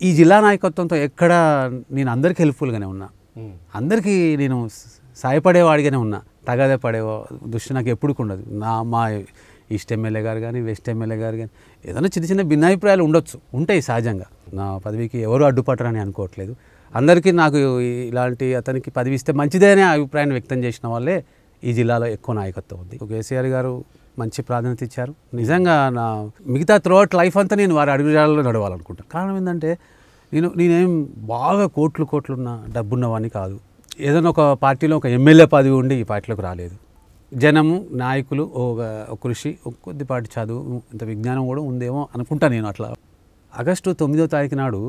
ఈ జిల్లా నాయకత్వంతో ఎక్కడ నేను అందరికీ హెల్ప్ఫుల్గానే ఉన్నా అందరికీ నేను సాయపడేవాడిగానే ఉన్నా తగదే పడే దృష్టి నాకు ఎప్పుడు ఉండదు నా మా ఈస్ట్ ఎమ్మెల్యే గారు కానీ వెస్ట్ ఎమ్మెల్యే గారు కానీ ఏదైనా చిన్న చిన్న భిన్నాభిప్రాయాలు ఉండొచ్చు ఉంటాయి సహజంగా నా పదవికి ఎవరు అడ్డుపట్టరని అనుకోవట్లేదు అందరికీ నాకు ఇలాంటి అతనికి పదవి ఇస్తే మంచిదే అనే అభిప్రాయాన్ని వ్యక్తం చేసిన వాళ్ళే ఈ జిల్లాలో ఎక్కువ నాయకత్వం ఉంది కేసీఆర్ గారు మంచి ప్రాధాన్యత ఇచ్చారు నిజంగా నా మిగతా త్రోట్ లైఫ్ అంతా నేను వారి అడుగుజాలలో నడవాలనుకుంటాను కారణం ఏంటంటే నేను నేనేం బాగా కోట్లు కోట్లున్న డబ్బున్నవాడిని కాదు ఏదైనా ఒక పార్టీలో ఒక ఎమ్మెల్యే పదవి ఉండి ఈ పార్టీలోకి రాలేదు జనము నాయకులు ఒక కృషి కొద్దిపాటి చదువు ఇంత విజ్ఞానం కూడా ఉందేమో అనుకుంటా నేను అట్లా ఆగస్టు తొమ్మిదో తారీఖు నాడు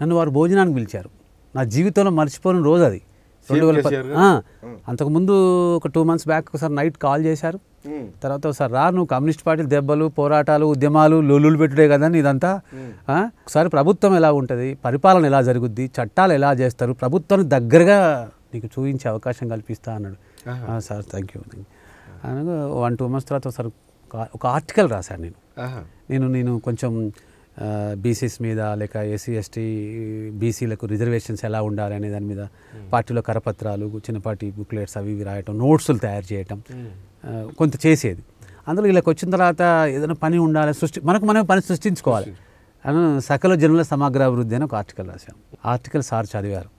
నన్ను వారు భోజనానికి పిలిచారు నా జీవితంలో మర్చిపోని రోజు అది రెండు వేల అంతకుముందు ఒక టూ మంత్స్ బ్యాక్ ఒకసారి నైట్ కాల్ చేశారు తర్వాత ఒకసారి రా నువ్వు కమ్యూనిస్ట్ పార్టీ దెబ్బలు పోరాటాలు ఉద్యమాలు లొల్లులు పెట్టుడే కదా ఇదంతా ఒకసారి ప్రభుత్వం ఎలా ఉంటుంది పరిపాలన ఎలా జరుగుద్ది చట్టాలు ఎలా చేస్తారు ప్రభుత్వాన్ని దగ్గరగా నీకు చూపించే అవకాశం కల్పిస్తా అన్నాడు సార్ థ్యాంక్ యూ అనగా వన్ టూ మంత్స్ తర్వాత ఒకసారి ఒక ఆర్టికల్ రాశాను నేను నేను నేను కొంచెం బీసీస్ మీద లేక ఎస్సీ ఎస్టీ బీసీలకు రిజర్వేషన్స్ ఎలా ఉండాలి అనే దాని మీద hmm. పార్టీలో కరపత్రాలు చిన్నపాటి బుక్లెట్స్ అవి ఇవి రాయటం నోట్స్లు తయారు చేయటం hmm. కొంత చేసేది అందులో వీళ్ళకి వచ్చిన తర్వాత ఏదైనా పని ఉండాలి సృష్టి మనకు మనమే పని సృష్టించుకోవాలి అని సకల జనుల అభివృద్ధి అని ఒక ఆర్టికల్ రాశాం ఆర్టికల్ సార్ చదివారు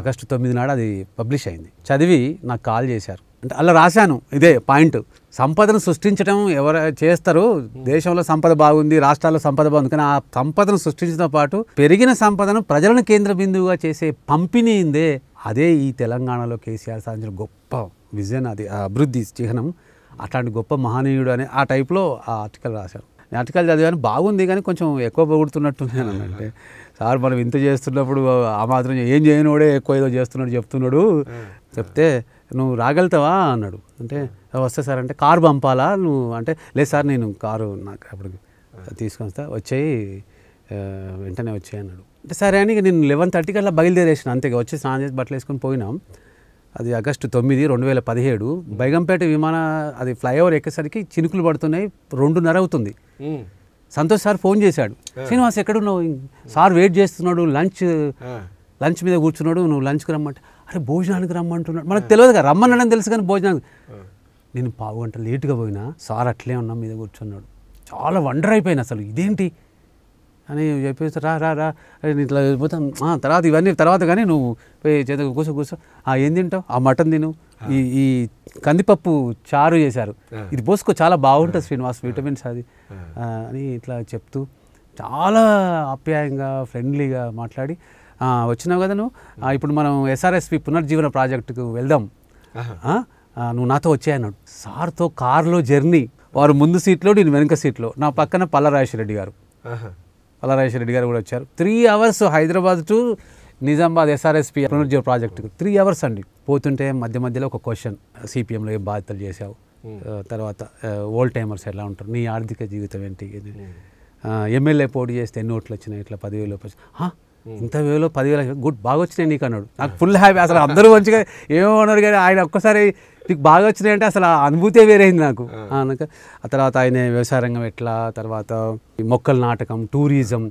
ఆగస్టు తొమ్మిది నాడు అది పబ్లిష్ అయింది చదివి నాకు కాల్ చేశారు అంటే అలా రాశాను ఇదే పాయింట్ సంపదను సృష్టించడం ఎవరు చేస్తారు దేశంలో సంపద బాగుంది రాష్ట్రాల్లో సంపద బాగుంది కానీ ఆ సంపదను సృష్టించడంతో పాటు పెరిగిన సంపదను ప్రజలను కేంద్ర బిందువుగా చేసే పంపిణీందే అదే ఈ తెలంగాణలో కేసీఆర్ సాధించిన గొప్ప విజన్ అది అభివృద్ధి చిహ్నం అట్లాంటి గొప్ప మహనీయుడు అనే ఆ టైప్లో ఆ ఆర్టికల్ రాశాను ఆర్టికల్ చదివాను బాగుంది కానీ కొంచెం ఎక్కువ పొగుడుతున్నట్టున్నాను అంటే సార్ మనం ఇంత చేస్తున్నప్పుడు ఆ మాత్రం ఏం చేయనోడే ఎక్కువ ఏదో చేస్తున్నాడు చెప్తున్నాడు చెప్తే నువ్వు రాగలుగుతావా అన్నాడు అంటే వస్తా సార్ అంటే కారు పంపాలా నువ్వు అంటే లేదు సార్ నేను కారు నాకు అప్పుడు తీసుకొని వస్తా వచ్చాయి వెంటనే వచ్చాయి అన్నాడు అంటే సరే అని నేను లెవెన్ థర్టీకి అలా బయలుదేరేసిన అంతే వచ్చి స్నానం చేసి బట్టలు వేసుకొని పోయినాం అది ఆగస్టు తొమ్మిది రెండు వేల పదిహేడు బైగంపేట విమాన అది ఫ్లైఓవర్ ఎక్కేసరికి చినుకులు పడుతున్నాయి రెండున్నర అవుతుంది సంతోష్ సార్ ఫోన్ చేశాడు శ్రీనివాస్ ఎక్కడున్నావు సార్ వెయిట్ చేస్తున్నాడు లంచ్ లంచ్ మీద కూర్చున్నాడు నువ్వు లంచ్కి రమ్మంటే అరే భోజనానికి రమ్మంటున్నాడు మనకు తెలియదు కదా రమ్మనడం తెలుసు కానీ భోజనానికి నేను పావు గంట లేటుగా పోయినా సార్ అట్లే ఉన్నా మీద కూర్చున్నాడు చాలా వండర్ అయిపోయింది అసలు ఇదేంటి అని చెప్పేసి రా రా రా నేను ఇట్లా చెప్పిపోతాను తర్వాత ఇవన్నీ తర్వాత కానీ నువ్వు పోయి చేత కూర్చో కూర్చో ఆ ఏం తింటావు ఆ మటన్ తిను ఈ ఈ కందిపప్పు చారు చేశారు ఇది పోసుకో చాలా బాగుంటుంది శ్రీనివాస్ విటమిన్స్ అది అని ఇట్లా చెప్తూ చాలా అప్యాయంగా ఫ్రెండ్లీగా మాట్లాడి వచ్చినావు కదా నువ్వు ఇప్పుడు మనం ఎస్ఆర్ఎస్పి పునర్జీవన ప్రాజెక్టుకు వెళ్దాం నువ్వు నాతో వచ్చాయన్నాడు సార్తో కారులో జర్నీ వారు ముందు సీట్లో నేను వెనుక సీట్లో నా పక్కన రెడ్డి గారు రెడ్డి గారు కూడా వచ్చారు three hours Hyderabad to Nizamabad SRSP పునరుజ్జీవ ప్రాజెక్టుకు త్రీ అవర్స్ అండి పోతుంటే మధ్య మధ్యలో ఒక క్వశ్చన్ సిపిఎంలో ఏ బాధ్యతలు చేశావు తర్వాత ఓల్డ్ టైమర్స్ ఎలా ఉంటారు నీ ఆర్థిక జీవితం ఏంటి ఎమ్మెల్యే పోటీ చేస్తే ఎన్ని ఓట్లు వచ్చినాయి ఇట్లా పదివేలు వచ్చినాయి Hmm. ఇంత వేలో పదివేల గుడ్ బాగా వచ్చినాయి నీకు అన్నాడు నాకు ఫుల్ హ్యాపీ అసలు అందరూ మంచిగా ఏమో అన్నారు కానీ ఆయన ఒక్కసారి నీకు బాగా వచ్చినాయంటే అసలు అనుభూతే వేరైంది నాకు ఆ తర్వాత ఆయన వ్యవసాయ రంగం ఎట్లా తర్వాత మొక్కల నాటకం టూరిజం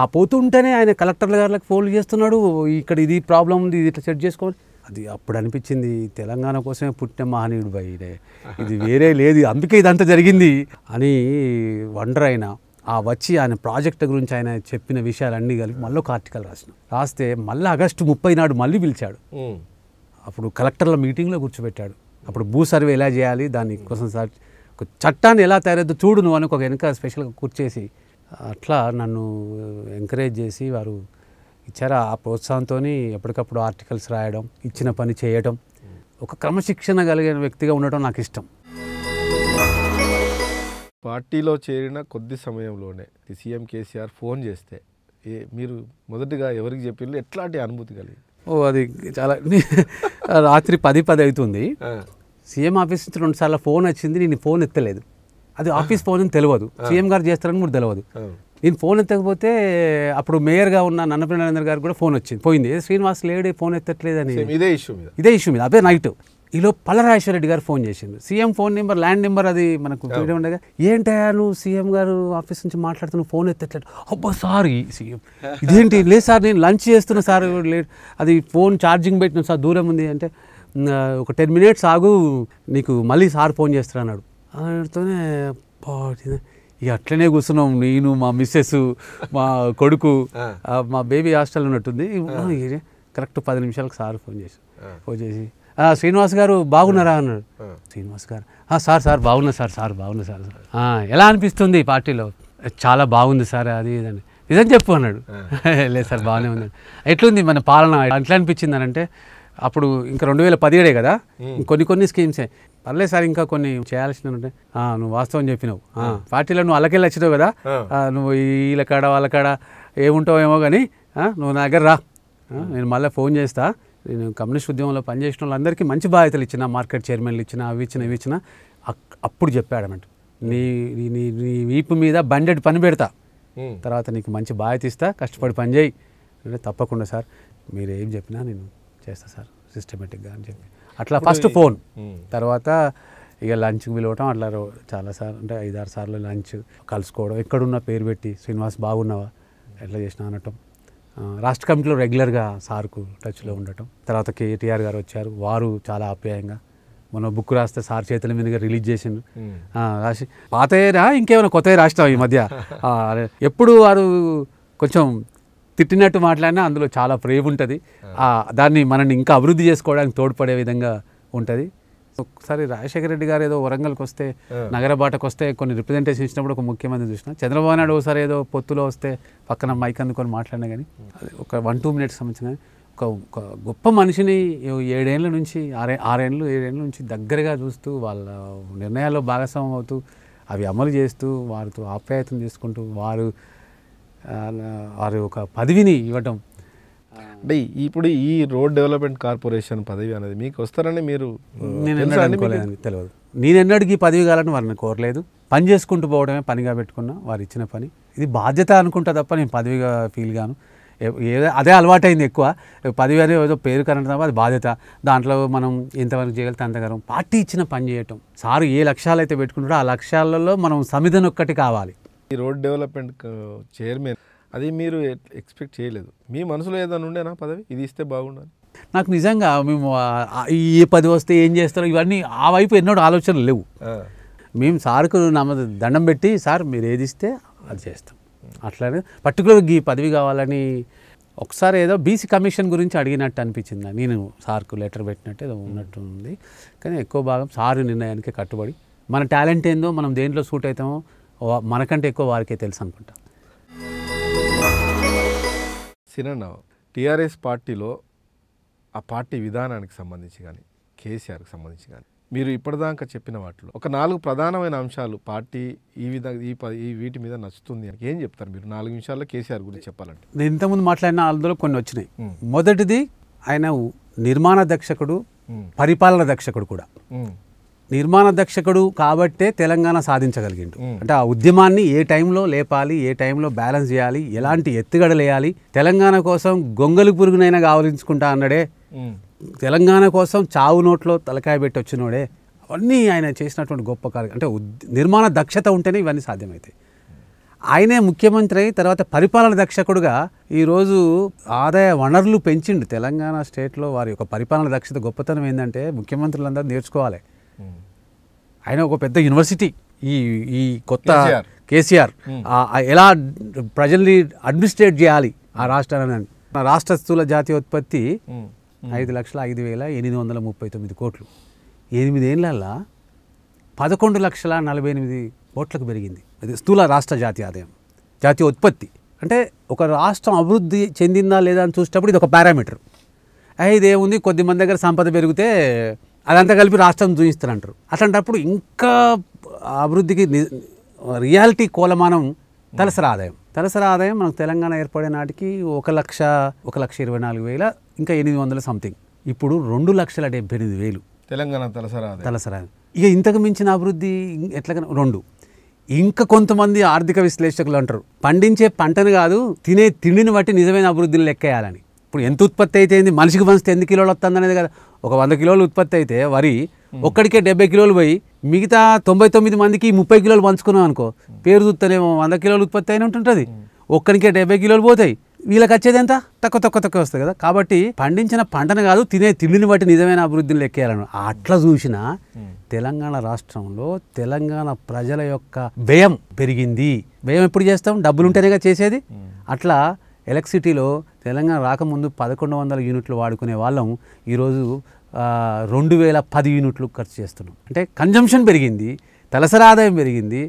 ఆ పోతుంటేనే ఆయన కలెక్టర్ల గారికి ఫోన్ చేస్తున్నాడు ఇక్కడ ఇది ప్రాబ్లం ఉంది ఇది ఇట్లా సెట్ చేసుకోవాలి అది అప్పుడు అనిపించింది తెలంగాణ కోసమే పుట్టిన మహనీయుడు బయ్యే ఇది వేరే లేదు అందుకే ఇదంతా జరిగింది అని వండర్ అయినా ఆ వచ్చి ఆయన ప్రాజెక్ట్ గురించి ఆయన చెప్పిన విషయాలన్నీ కలిపి మళ్ళీ ఒక ఆర్టికల్ రాసిన రాస్తే మళ్ళీ ఆగస్టు ముప్పై నాడు మళ్ళీ పిలిచాడు అప్పుడు కలెక్టర్ల మీటింగ్లో కూర్చోబెట్టాడు అప్పుడు భూ సర్వే ఎలా చేయాలి దాని కోసం సార్ చట్టాన్ని ఎలా తయారైద్దు చూడు నువ్వు అని ఒక వెనుక స్పెషల్గా కూర్చేసి అట్లా నన్ను ఎంకరేజ్ చేసి వారు ఇచ్చారు ఆ ప్రోత్సాహంతో ఎప్పటికప్పుడు ఆర్టికల్స్ రాయడం ఇచ్చిన పని చేయడం ఒక క్రమశిక్షణ కలిగిన వ్యక్తిగా ఉండటం నాకు ఇష్టం పార్టీలో చేరిన కొద్ది సమయంలోనే సీఎం కేసీఆర్ ఫోన్ చేస్తే ఏ మీరు మొదటగా ఎవరికి చెప్పిళ్ళు ఎట్లాంటి అనుభూతి కలిగింది ఓ అది చాలా రాత్రి పది పది అవుతుంది సీఎం ఆఫీస్ నుంచి రెండుసార్లు ఫోన్ వచ్చింది నేను ఫోన్ ఎత్తలేదు అది ఆఫీస్ ఫోన్ అని తెలియదు సీఎం గారు చేస్తారని కూడా తెలియదు నేను ఫోన్ ఎత్తకపోతే అప్పుడు మేయర్గా ఉన్న నన్నపల్లి నరేంద్ర గారు కూడా ఫోన్ వచ్చింది పోయింది శ్రీనివాస్ లేడు ఫోన్ ఎత్తట్లేదు అని ఇదే ఇష్యూ మీద ఇదే ఇష్యూ మీద అదే నైట్ ఈలో పలరాజేశ్వరరెడ్డి గారు ఫోన్ చేసింది CM phone number land number అది మనకు ఫ్రీడమ్ ఉండగా ఏంటయ్యా నువ్వు సీఎం గారు ఆఫీస్ నుంచి మాట్లాడుతున్న ఫోన్ ఎత్తట్లేదు అబ్బా సార్ సీఎం ఇదేంటి లేదు సార్ నేను లంచ్ చేస్తున్నా సార్ లేట్ అది ఫోన్ ఛార్జింగ్ పెట్టిన సార్ దూరం ఉంది అంటే ఒక టెన్ మినిట్స్ ఆగు నీకు మళ్ళీ సార్ ఫోన్ చేస్తాడు అన్నాడు అతడితోనే ఇక అట్లనే కూర్చున్నాం నేను మా మిస్సెస్ మా కొడుకు మా బేబీ హాస్టల్ ఉన్నట్టుంది కరెక్ట్ పది నిమిషాలకు సార్ ఫోన్ చేసి ఫోన్ చేసి శ్రీనివాస్ గారు బాగున్నారా అన్నాడు శ్రీనివాస్ గారు సార్ సార్ బాగున్నా సార్ సార్ బాగున్నా సార్ ఎలా అనిపిస్తుంది పార్టీలో చాలా బాగుంది సార్ అది ఇదని నిజం చెప్పు అన్నాడు లేదు సార్ బాగానే ఉంది ఎట్లుంది మన పాలన ఎట్లా అనిపించింది అని అంటే అప్పుడు ఇంకా రెండు వేల పదిహేడే కదా కొన్ని కొన్ని స్కీమ్సే పర్లేదు సార్ ఇంకా కొన్ని చేయాల్సిన నువ్వు వాస్తవం చెప్పినావు పార్టీలో నువ్వు అలకెళ్ళి వచ్చినావు కదా నువ్వు వీళ్ళకాడ వాళ్ళకాడ ఏముంటావేమో కానీ నువ్వు నా దగ్గర రా నేను మళ్ళీ ఫోన్ చేస్తా నేను కమ్యూనిస్ట్ ఉద్యమంలో పనిచేసిన వాళ్ళందరికీ మంచి బాధ్యతలు ఇచ్చిన మార్కెట్ చైర్మన్లు ఇచ్చిన అవి ఇచ్చిన ఇవి ఇచ్చిన అప్పుడు చెప్పాడమంట నీ నీ నీ వీపు మీద బండెడ్ పని పెడతా తర్వాత నీకు మంచి బాధ్యత ఇస్తా కష్టపడి పని చేయి అంటే తప్పకుండా సార్ మీరు ఏం చెప్పినా నేను చేస్తా సార్ సిస్టమేటిక్గా అని చెప్పి అట్లా ఫస్ట్ ఫోన్ తర్వాత ఇక లంచ్కి పిలవటం అట్లా చాలా సార్ అంటే ఐదారు సార్లు లంచ్ కలుసుకోవడం ఎక్కడున్నా పేరు పెట్టి శ్రీనివాస్ బాగున్నావా ఎట్లా చేసినా అనటం రాష్ట్ర కమిటీలో రెగ్యులర్గా సార్కు టచ్లో ఉండటం తర్వాత కేటీఆర్ గారు వచ్చారు వారు చాలా ఆప్యాయంగా మనం బుక్ రాస్తే సార్ చేతుల మీదుగా రిలీజ్ చేసిండు రాసి పాత ఇంకేమైనా కొత్తవి రాష్ట్రం ఈ మధ్య ఎప్పుడు వారు కొంచెం తిట్టినట్టు మాట్లాడినా అందులో చాలా ప్రేమ ఉంటుంది దాన్ని మనల్ని ఇంకా అభివృద్ధి చేసుకోవడానికి తోడ్పడే విధంగా ఉంటుంది ఒకసారి రాజశేఖర రెడ్డి గారు ఏదో వరంగల్కి వస్తే నగర బాటకు వస్తే కొన్ని రిప్రజెంటేషన్ ఇచ్చినప్పుడు ఒక ముఖ్యమంత్రి చూసిన చంద్రబాబు నాయుడు ఒకసారి ఏదో పొత్తులో వస్తే పక్కన మైక్ అందుకొని మాట్లాడినా కానీ అది ఒక వన్ టూ మినిట్స్ సంబంధించిన ఒక ఒక గొప్ప మనిషిని ఏడేళ్ళ నుంచి ఆరే ఆరేళ్ళు ఏడేళ్ళ నుంచి దగ్గరగా చూస్తూ వాళ్ళ నిర్ణయాల్లో భాగస్వామ్యం అవుతూ అవి అమలు చేస్తూ వారితో ఆప్యాయతం చేసుకుంటూ వారు వారు ఒక పదవిని ఇవ్వటం అంటే ఇప్పుడు ఈ రోడ్ డెవలప్మెంట్ కార్పొరేషన్ పదవి అనేది మీకు వస్తారని మీరు నేను అనుకోలేదని తెలియదు నేను ఎన్నడికి పదవి కావాలని వారిని కోరలేదు పని చేసుకుంటూ పోవడమే పనిగా పెట్టుకున్నా వారు ఇచ్చిన పని ఇది బాధ్యత అనుకుంటా తప్ప నేను పదవిగా ఫీల్ గాను ఏదో అదే అలవాటైంది ఎక్కువ పదవి అనేది ఏదో పేరు కనడం తప్ప అది బాధ్యత దాంట్లో మనం ఎంతవరకు చేయగలితే అంతగలం పార్టీ ఇచ్చిన పని చేయటం సారు ఏ లక్ష్యాలు అయితే పెట్టుకుంటారో ఆ లక్ష్యాలలో మనం సమిధనొక్కటి ఒక్కటి కావాలి ఈ రోడ్ డెవలప్మెంట్ చైర్మన్ అది మీరు ఎక్స్పెక్ట్ చేయలేదు మీ మనసులో ఏదైనా ఉండేనా పదవి ఇది ఇస్తే బాగుండాలి నాకు నిజంగా మేము ఈ పది వస్తే ఏం చేస్తారో ఇవన్నీ ఆ వైపు ఎన్నో ఆలోచనలు లేవు మేము సార్కు నమ్మ దండం పెట్టి సార్ మీరు ఏది ఇస్తే అది చేస్తాం అట్లానే పర్టికులర్ ఈ పదవి కావాలని ఒకసారి ఏదో బీసీ కమిషన్ గురించి అడిగినట్టు అనిపించింది నేను సార్కు లెటర్ పెట్టినట్టు ఏదో ఉన్నట్టు ఉంది కానీ ఎక్కువ భాగం సార్ నిర్ణయానికి కట్టుబడి మన టాలెంట్ ఏందో మనం దేంట్లో సూట్ అవుతామో మనకంటే ఎక్కువ వారికే తెలుసు అనుకుంటా సినన్న టీఆర్ఎస్ పార్టీలో ఆ పార్టీ విధానానికి సంబంధించి కానీ కేసీఆర్కి సంబంధించి కానీ మీరు ఇప్పటిదాకా చెప్పిన వాటిలో ఒక నాలుగు ప్రధానమైన అంశాలు పార్టీ ఈ విధంగా ఈ ఈ వీటి మీద నచ్చుతుంది అని ఏం చెప్తారు మీరు నాలుగు నిమిషాల్లో కేసీఆర్ గురించి చెప్పాలంటే నేను ఇంతకుముందు మాట్లాడిన అందులో కొన్ని వచ్చినాయి మొదటిది ఆయన నిర్మాణ దక్షకుడు పరిపాలన దక్షకుడు కూడా నిర్మాణ దక్షకుడు కాబట్టే తెలంగాణ సాధించగలిగిండు అంటే ఆ ఉద్యమాన్ని ఏ టైంలో లేపాలి ఏ టైంలో బ్యాలెన్స్ చేయాలి ఎలాంటి ఎత్తుగడలేయాలి తెలంగాణ కోసం గొంగలి పురుగునైనా కావలించుకుంటా అన్నాడే తెలంగాణ కోసం చావు నోట్లో తలకాయ పెట్టి వచ్చినోడే అవన్నీ ఆయన చేసినటువంటి గొప్ప కార్యం అంటే నిర్మాణ దక్షత ఉంటేనే ఇవన్నీ సాధ్యమవుతాయి ఆయనే ముఖ్యమంత్రి అయి తర్వాత పరిపాలన దక్షకుడుగా ఈరోజు ఆదాయ వనరులు పెంచిండు తెలంగాణ స్టేట్లో వారి యొక్క పరిపాలన దక్షత గొప్పతనం ఏంటంటే ముఖ్యమంత్రులందరూ నేర్చుకోవాలి ఆయన ఒక పెద్ద యూనివర్సిటీ ఈ ఈ కొత్త కేసీఆర్ ఎలా ప్రజల్ని అడ్మినిస్ట్రేట్ చేయాలి ఆ రాష్ట్రాన్ని రాష్ట్ర స్థూల జాతీయ ఉత్పత్తి ఐదు లక్షల ఐదు వేల ఎనిమిది వందల ముప్పై తొమ్మిది కోట్లు ఏళ్ళల్లా పదకొండు లక్షల నలభై ఎనిమిది కోట్లకు పెరిగింది అది స్థూల రాష్ట్ర జాతీయ ఆదాయం జాతీయ ఉత్పత్తి అంటే ఒక రాష్ట్రం అభివృద్ధి చెందిందా లేదా అని చూసేటప్పుడు ఇది ఒక పారామీటర్ ఇదేముంది కొద్ది మంది దగ్గర సంపద పెరిగితే అదంతా కలిపి రాష్ట్రం చూపిస్తారంటారు అట్లాంటప్పుడు ఇంకా అభివృద్ధికి రియాలిటీ కోలమానం తలసరి ఆదాయం తలసరి ఆదాయం మనకు తెలంగాణ ఏర్పడే నాటికి ఒక లక్ష ఒక లక్ష ఇరవై నాలుగు వేల ఇంకా ఎనిమిది వందల సంథింగ్ ఇప్పుడు రెండు లక్షల డెబ్బై ఎనిమిది వేలు తెలంగాణ తలసరి తలసరి ఇక ఇంతకు మించిన అభివృద్ధి ఎట్లా రెండు ఇంకా కొంతమంది ఆర్థిక విశ్లేషకులు అంటారు పండించే పంటను కాదు తినే తిండిని బట్టి నిజమైన అభివృద్ధిని లెక్కేయాలని ఇప్పుడు ఎంత ఉత్పత్తి అయితే ఏంది మనిషికి మనిషి ఎన్ని కిలోలు వస్తుంది అనేది కదా ఒక వంద కిలోలు ఉత్పత్తి అయితే వరి ఒక్కడికే డెబ్బై కిలోలు పోయి మిగతా తొంభై తొమ్మిది మందికి ముప్పై కిలోలు పంచుకున్నాం అనుకో పేరు చూస్తేనేమో వంద కిలోలు ఉత్పత్తి అయిన ఉంటుంటుంది ఒక్కడికే డెబ్బై కిలోలు పోతాయి వీళ్ళకి వచ్చేది ఎంత తక్కువ తక్కువ తక్కువ వస్తుంది కదా కాబట్టి పండించిన పంటను కాదు తినే తిండిని బట్టి నిజమైన అభివృద్ధిని లెక్కేయాలను అట్లా చూసిన తెలంగాణ రాష్ట్రంలో తెలంగాణ ప్రజల యొక్క వ్యయం పెరిగింది వ్యయం ఎప్పుడు చేస్తాం డబ్బులుంటేనేగా చేసేది అట్లా ఎలక్ట్రిసిటీలో తెలంగాణ రాకముందు పదకొండు వందల యూనిట్లు వాడుకునే వాళ్ళం ఈరోజు రెండు వేల పది యూనిట్లు ఖర్చు చేస్తున్నాం అంటే కన్జంప్షన్ పెరిగింది తలసరి ఆదాయం పెరిగింది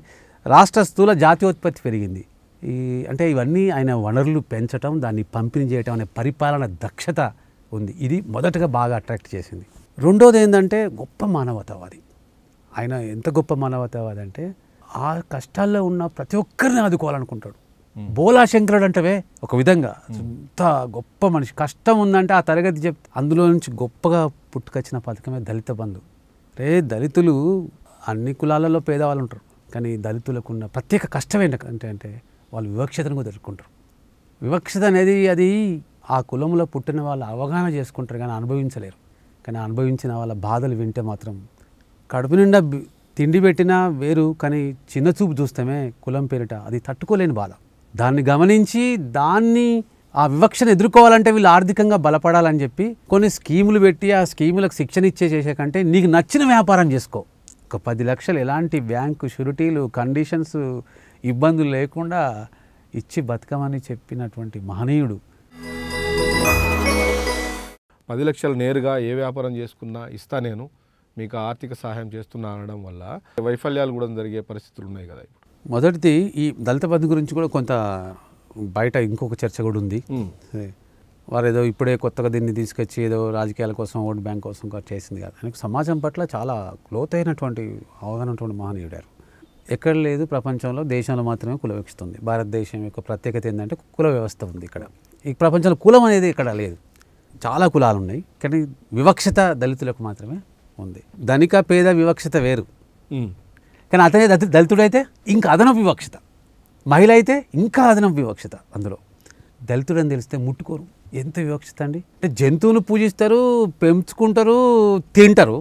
రాష్ట్ర స్థూల జాతీయోత్పత్తి పెరిగింది ఈ అంటే ఇవన్నీ ఆయన వనరులు పెంచడం దాన్ని పంపిణీ చేయటం అనే పరిపాలన దక్షత ఉంది ఇది మొదటగా బాగా అట్రాక్ట్ చేసింది రెండోది ఏంటంటే గొప్ప మానవతావాది ఆయన ఎంత గొప్ప మానవతావాది అంటే ఆ కష్టాల్లో ఉన్న ప్రతి ఒక్కరిని ఆదుకోవాలనుకుంటాడు బోలా శంకరుడు అంటవే ఒక విధంగా ఎంత గొప్ప మనిషి కష్టం ఉందంటే ఆ తరగతి చెప్ అందులో నుంచి గొప్పగా పుట్టుకొచ్చిన పథకమే దళిత బంధు రే దళితులు అన్ని కులాలలో పేదవాళ్ళు ఉంటారు కానీ దళితులకు ఉన్న ప్రత్యేక కష్టం ఏంటంటే అంటే వాళ్ళు వివక్షతను కూడా ఎదుర్కొంటారు వివక్షత అనేది అది ఆ కులంలో పుట్టిన వాళ్ళు అవగాహన చేసుకుంటారు కానీ అనుభవించలేరు కానీ అనుభవించిన వాళ్ళ బాధలు వింటే మాత్రం కడుపు నిండా తిండి పెట్టినా వేరు కానీ చిన్న చూపు చూస్తేమే కులం పేరిట అది తట్టుకోలేని బాధ దాన్ని గమనించి దాన్ని ఆ వివక్షను ఎదుర్కోవాలంటే వీళ్ళు ఆర్థికంగా బలపడాలని చెప్పి కొన్ని స్కీములు పెట్టి ఆ స్కీములకు శిక్షణ ఇచ్చే చేసే కంటే నీకు నచ్చిన వ్యాపారం చేసుకో ఒక పది లక్షలు ఎలాంటి బ్యాంకు షూరిటీలు కండిషన్స్ ఇబ్బందులు లేకుండా ఇచ్చి బతకమని చెప్పినటువంటి మహనీయుడు పది లక్షలు నేరుగా ఏ వ్యాపారం చేసుకున్నా ఇస్తా నేను మీకు ఆర్థిక సహాయం చేస్తున్నా అనడం వల్ల వైఫల్యాలు కూడా జరిగే పరిస్థితులు ఉన్నాయి కదా ఇప్పుడు మొదటిది ఈ దళిత బంధు గురించి కూడా కొంత బయట ఇంకొక చర్చ కూడా ఉంది వారు ఏదో ఇప్పుడే కొత్తగా దీన్ని తీసుకొచ్చి ఏదో రాజకీయాల కోసం ఓట్ బ్యాంక్ కోసం చేసింది కాదు ఆయనకు సమాజం పట్ల చాలా లోతైనటువంటి అవగాహనటువంటి మహనీయుడారు ఎక్కడ లేదు ప్రపంచంలో దేశంలో మాత్రమే కులవీక్షిస్తుంది భారతదేశం యొక్క ప్రత్యేకత ఏంటంటే కుల వ్యవస్థ ఉంది ఇక్కడ ఈ ప్రపంచంలో కులం అనేది ఇక్కడ లేదు చాలా కులాలు ఉన్నాయి కానీ వివక్షత దళితులకు మాత్రమే ఉంది ధనిక పేద వివక్షత వేరు కానీ అతనే దళితుడైతే ఇంకా అదనపు వివక్షత మహిళ అయితే ఇంకా అదనపు వివక్షత అందులో దళితుడని తెలిస్తే ముట్టుకోరు ఎంత వివక్షత అండి అంటే జంతువును పూజిస్తారు పెంచుకుంటారు తింటారు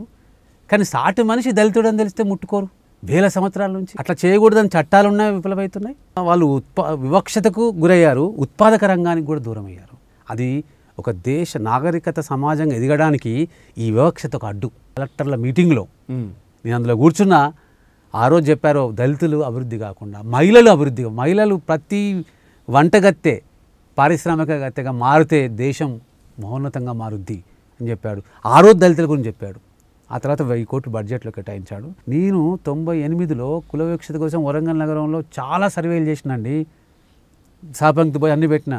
కానీ సాటి మనిషి దళితుడని తెలిస్తే ముట్టుకోరు వేల సంవత్సరాల నుంచి అట్లా చేయకూడదని చట్టాలు ఉన్నాయి విఫలమవుతున్నాయి వాళ్ళు ఉత్పా వివక్షతకు గురయ్యారు ఉత్పాదక రంగానికి కూడా దూరం అయ్యారు అది ఒక దేశ నాగరికత సమాజంగా ఎదగడానికి ఈ వివక్షత ఒక అడ్డు కలెక్టర్ల మీటింగ్లో నేను అందులో కూర్చున్నా ఆ రోజు చెప్పారో దళితులు అభివృద్ధి కాకుండా మహిళలు అభివృద్ధి మహిళలు ప్రతి పారిశ్రామిక పారిశ్రామికగత్తెగా మారితే దేశం మహోన్నతంగా మారుద్ది అని చెప్పాడు ఆ రోజు దళితుల గురించి చెప్పాడు ఆ తర్వాత వెయ్యి కోట్లు బడ్జెట్లో కేటాయించాడు నేను తొంభై ఎనిమిదిలో కుల వివక్షత కోసం వరంగల్ నగరంలో చాలా సర్వేలు చేసినండి సాపంక్తి పోయి అన్ని పెట్టిన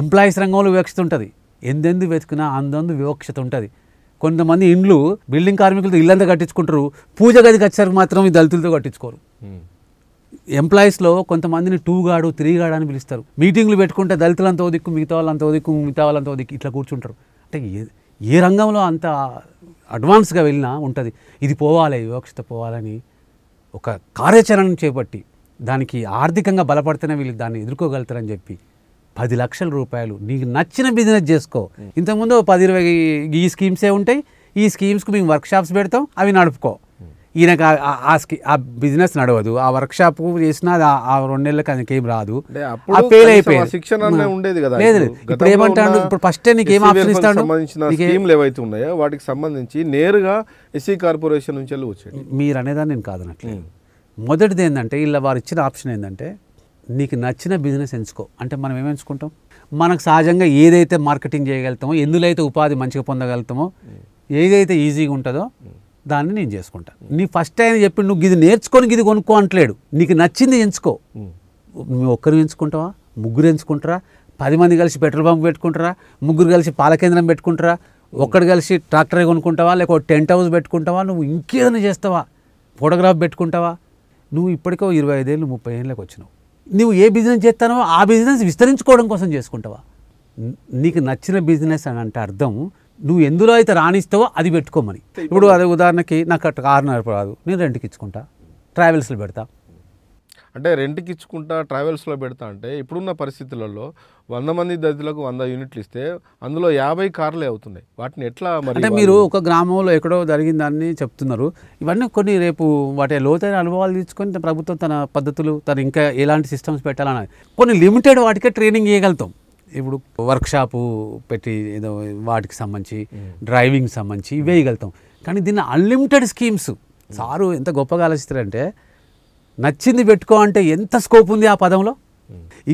ఎంప్లాయీస్ రంగంలో వివక్షత ఉంటుంది ఎందెందు వెతుకున్నా అందందు వివక్షత ఉంటుంది కొంతమంది ఇండ్లు బిల్డింగ్ కార్మికులతో ఇల్లంతా కట్టించుకుంటారు పూజ గదికి వచ్చేసరికి మాత్రం ఈ దళితులతో కట్టించుకోరు ఎంప్లాయీస్లో hmm. కొంతమందిని టూ గాడు త్రీ గాడు అని పిలుస్తారు మీటింగ్లు పెట్టుకుంటే దళితులంతా దిక్కు మిగతా వాళ్ళంత దిక్కు మిగతా వాళ్ళంత దిక్కు ఇట్లా కూర్చుంటారు అంటే ఏ ఏ రంగంలో అంత అడ్వాన్స్గా వెళ్ళినా ఉంటుంది ఇది పోవాలి వివక్షత పోవాలని ఒక కార్యాచరణను చేపట్టి దానికి ఆర్థికంగా బలపడితేనే వీళ్ళు దాన్ని ఎదుర్కోగలుగుతారని చెప్పి పది లక్షల రూపాయలు నీకు నచ్చిన బిజినెస్ చేసుకో ఇంతకుముందు పది ఇరవై ఈ స్కీమ్సే ఉంటాయి ఈ స్కీమ్స్కి మేము వర్క్షాప్స్ పెడతాం అవి నడుపుకో ఈయనకు ఆ స్కీ ఆ బిజినెస్ నడవదు ఆ వర్క్ షాప్ చేసినా ఆ రెండు నెలలకు ఆయనకి ఏం రాదు ఫెయిల్ అయిపోయింది శిక్షణ ఉండేది కదా లేదు ఇప్పుడు ఏమంటాడు ఇప్పుడు ఫస్ట్ నీకు ఏం ఆప్షన్ ఇస్తాడు స్కీమ్లు ఏవైతే ఉన్నాయో వాటికి సంబంధించి నేరుగా ఎస్సీ కార్పొరేషన్ నుంచి వచ్చేది మీరు అనేదాన్ని నేను కాదనట్లేదు మొదటిది ఏంటంటే ఇలా వారు ఇచ్చిన ఆప్షన్ ఏంటంటే నీకు నచ్చిన బిజినెస్ ఎంచుకో అంటే మనం ఏమి ఎంచుకుంటాం మనకు సహజంగా ఏదైతే మార్కెటింగ్ చేయగలుగుతామో ఎందులో అయితే ఉపాధి మంచిగా పొందగలుగుతామో ఏదైతే ఈజీగా ఉంటుందో దాన్ని నేను చేసుకుంటాను నీ ఫస్ట్ టైం చెప్పి నువ్వు ఇది నేర్చుకొని ఇది కొనుక్కో అంటలేడు నీకు నచ్చింది ఎంచుకో నువ్వు ఒక్కరు ఎంచుకుంటావా ముగ్గురు ఎంచుకుంటారా పది మంది కలిసి పెట్రోల్ పంప్ పెట్టుకుంటారా ముగ్గురు కలిసి పాల కేంద్రం పెట్టుకుంటారా ఒక్కడు కలిసి ట్రాక్టర్ కొనుక్కుంటావా లేక టెంట్ హౌస్ పెట్టుకుంటావా నువ్వు ఇంకేదైనా చేస్తావా ఫోటోగ్రాఫ్ పెట్టుకుంటావా నువ్వు ఇప్పటికో ఇరవై ఐదేళ్ళు ముప్పై ఏళ్ళకి వచ్చినావు నువ్వు ఏ బిజినెస్ చేస్తానో ఆ బిజినెస్ విస్తరించుకోవడం కోసం చేసుకుంటావా నీకు నచ్చిన బిజినెస్ అని అంటే అర్థం నువ్వు ఎందులో అయితే రాణిస్తావో అది పెట్టుకోమని ఇప్పుడు అదే ఉదాహరణకి నాకు అట్లా ఆరున్నర రాదు నేను రెంట్కి ఇచ్చుకుంటా ట్రావెల్స్లు పెడతా అంటే రెంట్కి ఇచ్చుకుంటా ట్రావెల్స్లో పెడతా అంటే ఇప్పుడున్న పరిస్థితులలో వంద మంది దళితులకు వంద యూనిట్లు ఇస్తే అందులో యాభై కార్లే అవుతున్నాయి వాటిని ఎట్లా మరి అంటే మీరు ఒక గ్రామంలో ఎక్కడో జరిగిందని చెప్తున్నారు ఇవన్నీ కొన్ని రేపు వాటి లోతైన అనుభవాలు తీసుకొని ప్రభుత్వం తన పద్ధతులు తన ఇంకా ఎలాంటి సిస్టమ్స్ పెట్టాలని కొన్ని లిమిటెడ్ వాటికే ట్రైనింగ్ ఇవ్వగలుగుతాం ఇప్పుడు వర్క్షాపు పెట్టి ఏదో వాటికి సంబంధించి డ్రైవింగ్ సంబంధించి ఇవే ఇవ్వగలుగుతాం కానీ దీన్ని అన్లిమిటెడ్ స్కీమ్స్ సారు ఎంత గొప్పగా ఆలోచిస్తారంటే నచ్చింది పెట్టుకో అంటే ఎంత స్కోప్ ఉంది ఆ పదంలో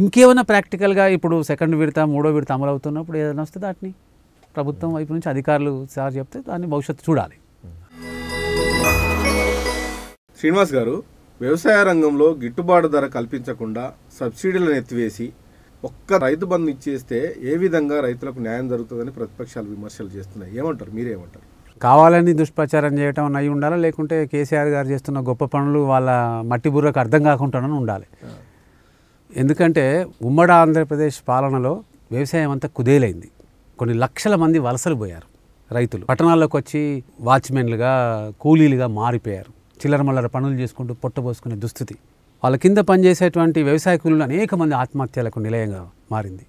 ఇంకేమైనా ప్రాక్టికల్గా ఇప్పుడు సెకండ్ విడత మూడో విడత అమలు అవుతున్నప్పుడు ఏదైనా వస్తే దాటిని ప్రభుత్వం hmm. వైపు నుంచి అధికారులు సార్ చెప్తే దాన్ని భవిష్యత్తు చూడాలి hmm. శ్రీనివాస్ గారు వ్యవసాయ రంగంలో గిట్టుబాటు ధర కల్పించకుండా సబ్సిడీలను ఎత్తివేసి ఒక్క రైతు బంధు ఇచ్చేస్తే ఏ విధంగా రైతులకు న్యాయం జరుగుతుందని ప్రతిపక్షాలు విమర్శలు చేస్తున్నాయి ఏమంటారు మీరేమంటారు కావాలని దుష్ప్రచారం చేయటం అయి ఉండాలా లేకుంటే కేసీఆర్ గారు చేస్తున్న గొప్ప పనులు వాళ్ళ మట్టి బుర్రకు అర్థం కాకుండా ఉండాలి ఎందుకంటే ఉమ్మడి ఆంధ్రప్రదేశ్ పాలనలో వ్యవసాయం అంతా కుదేలైంది కొన్ని లక్షల మంది వలసలు పోయారు రైతులు పట్టణాల్లోకి వచ్చి వాచ్మెన్లుగా కూలీలుగా మారిపోయారు చిల్లర మల్లర పనులు చేసుకుంటూ పొట్టబోసుకునే దుస్థితి వాళ్ళ కింద పనిచేసేటువంటి వ్యవసాయ కూలీలు అనేక మంది ఆత్మహత్యలకు నిలయంగా మారింది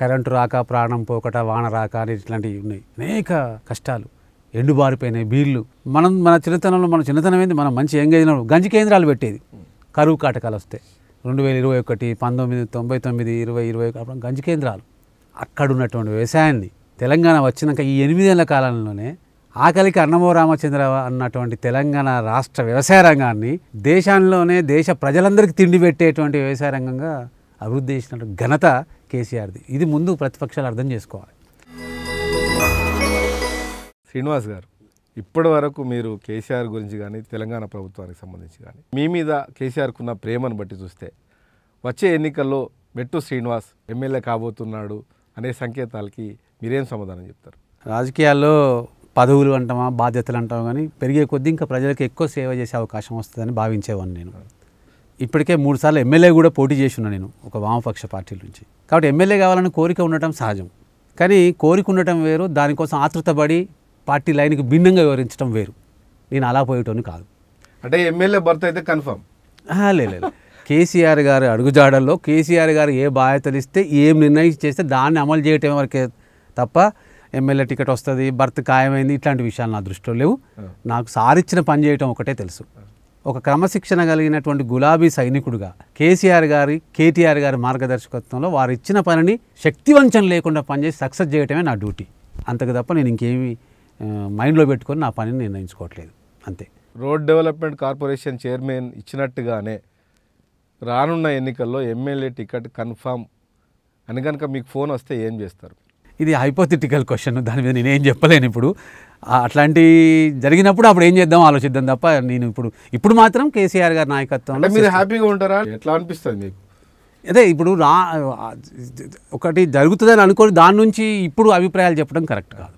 కరెంటు రాక ప్రాణం పోకట వాన రాక అని ఇట్లాంటివి ఉన్నాయి అనేక కష్టాలు ఎండుబారిపోయినాయి బీర్లు మనం మన చిన్నతనంలో మన చిన్నతనం ఏంది మనం మంచి ఎంగేజ్లో గంజి కేంద్రాలు పెట్టేది కరువు కాటకాలు వస్తే రెండు వేల ఇరవై ఒకటి పంతొమ్మిది తొంభై తొమ్మిది ఇరవై ఇరవై ఒకటి గంజి కేంద్రాలు అక్కడ ఉన్నటువంటి వ్యవసాయాన్ని తెలంగాణ వచ్చినాక ఈ ఎనిమిదేళ్ల కాలంలోనే ఆకలికి అన్నమో రామచంద్ర అన్నటువంటి తెలంగాణ రాష్ట్ర వ్యవసాయ రంగాన్ని దేశంలోనే దేశ ప్రజలందరికీ తిండి పెట్టేటువంటి వ్యవసాయ రంగంగా అభివృద్ధి చేసినట్టు ఘనత కేసీఆర్ది ఇది ముందు ప్రతిపక్షాలు అర్థం చేసుకోవాలి శ్రీనివాస్ గారు ఇప్పటి వరకు మీరు కేసీఆర్ గురించి కానీ తెలంగాణ ప్రభుత్వానికి సంబంధించి కానీ మీ మీద కేసీఆర్కున్న ప్రేమను బట్టి చూస్తే వచ్చే ఎన్నికల్లో మెట్టు శ్రీనివాస్ ఎమ్మెల్యే కాబోతున్నాడు అనే సంకేతాలకి మీరేం సమాధానం చెప్తారు రాజకీయాల్లో పదవులు అంటామా బాధ్యతలు అంటామా కానీ పెరిగే కొద్దీ ఇంకా ప్రజలకు ఎక్కువ సేవ చేసే అవకాశం వస్తుందని భావించేవాడిని నేను ఇప్పటికే మూడుసార్లు ఎమ్మెల్యే కూడా పోటీ చేసి నేను ఒక వామపక్ష పార్టీ నుంచి కాబట్టి ఎమ్మెల్యే కావాలని కోరిక ఉండటం సహజం కానీ కోరిక ఉండటం వేరు దానికోసం ఆతృతపడి పార్టీ లైన్కి భిన్నంగా వివరించడం వేరు నేను అలా పోయేటోని కాదు అంటే ఎమ్మెల్యే భర్త అయితే కన్ఫర్మ్ లేదు కేసీఆర్ గారు అడుగుజాడల్లో కేసీఆర్ గారు ఏ బాధ్యతలు ఇస్తే ఏం నిర్ణయం చేస్తే దాన్ని అమలు చేయటం వరకే తప్ప ఎమ్మెల్యే టికెట్ వస్తుంది భర్త ఖాయమైంది ఇట్లాంటి విషయాలు నా దృష్టిలో లేవు నాకు సారిచ్చిన పని చేయటం ఒకటే తెలుసు ఒక క్రమశిక్షణ కలిగినటువంటి గులాబీ సైనికుడుగా కేసీఆర్ గారి కేటీఆర్ గారి మార్గదర్శకత్వంలో వారు ఇచ్చిన పనిని శక్తివంచం లేకుండా పనిచేసి సక్సెస్ చేయటమే నా డ్యూటీ అంతకు తప్ప నేను ఇంకేమీ మైండ్లో పెట్టుకొని నా పనిని నిర్ణయించుకోవట్లేదు అంతే రోడ్ డెవలప్మెంట్ కార్పొరేషన్ చైర్మన్ ఇచ్చినట్టుగానే రానున్న ఎన్నికల్లో ఎమ్మెల్యే టికెట్ కన్ఫామ్ అని కనుక మీకు ఫోన్ వస్తే ఏం చేస్తారు ఇది హైపోథెటికల్ క్వశ్చన్ దాని మీద నేనేం చెప్పలేను ఇప్పుడు అట్లాంటి జరిగినప్పుడు అప్పుడు ఏం చేద్దాం ఆలోచిద్దాం తప్ప నేను ఇప్పుడు ఇప్పుడు మాత్రం కేసీఆర్ గారి నాయకత్వంలో మీరు హ్యాపీగా ఉంటారా ఎట్లా అనిపిస్తుంది మీకు అదే ఇప్పుడు రా ఒకటి జరుగుతుందని అనుకొని దాని నుంచి ఇప్పుడు అభిప్రాయాలు చెప్పడం కరెక్ట్ కాదు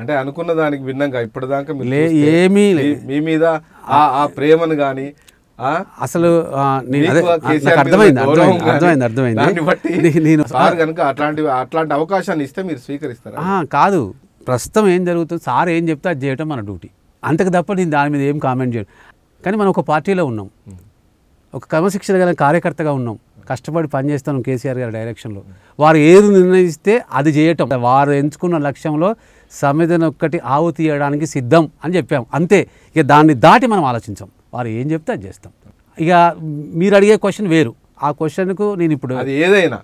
అంటే అనుకున్న దానికి భిన్నంగా ఇప్పటిదాకా ఏమీ మీ మీద ఆ ప్రేమను కానీ అసలు అర్థమైంది అర్థమైంది అర్థమైంది నేను సార్ కనుక అట్లాంటి అవకాశాన్ని ఇస్తే మీరు స్వీకరిస్తారా కాదు ప్రస్తుతం ఏం జరుగుతుంది సార్ ఏం చెప్తే అది చేయటం మన డ్యూటీ అంతకు తప్ప నేను దాని మీద ఏం కామెంట్ చేయడం కానీ మనం ఒక పార్టీలో ఉన్నాం ఒక క్రమశిక్షణ గల కార్యకర్తగా ఉన్నాం కష్టపడి పనిచేస్తాను కేసీఆర్ గారి డైరెక్షన్లో వారు ఏది నిర్ణయిస్తే అది చేయటం వారు ఎంచుకున్న లక్ష్యంలో సమితిని ఒక్కటి ఆవు తీయడానికి సిద్ధం అని చెప్పాం అంతే ఇక దాన్ని దాటి మనం ఆలోచించాం వారు ఏం చెప్తే అది చేస్తాం ఇక మీరు అడిగే క్వశ్చన్ వేరు ఆ క్వశ్చన్కు నేను ఇప్పుడు అది ఏదైనా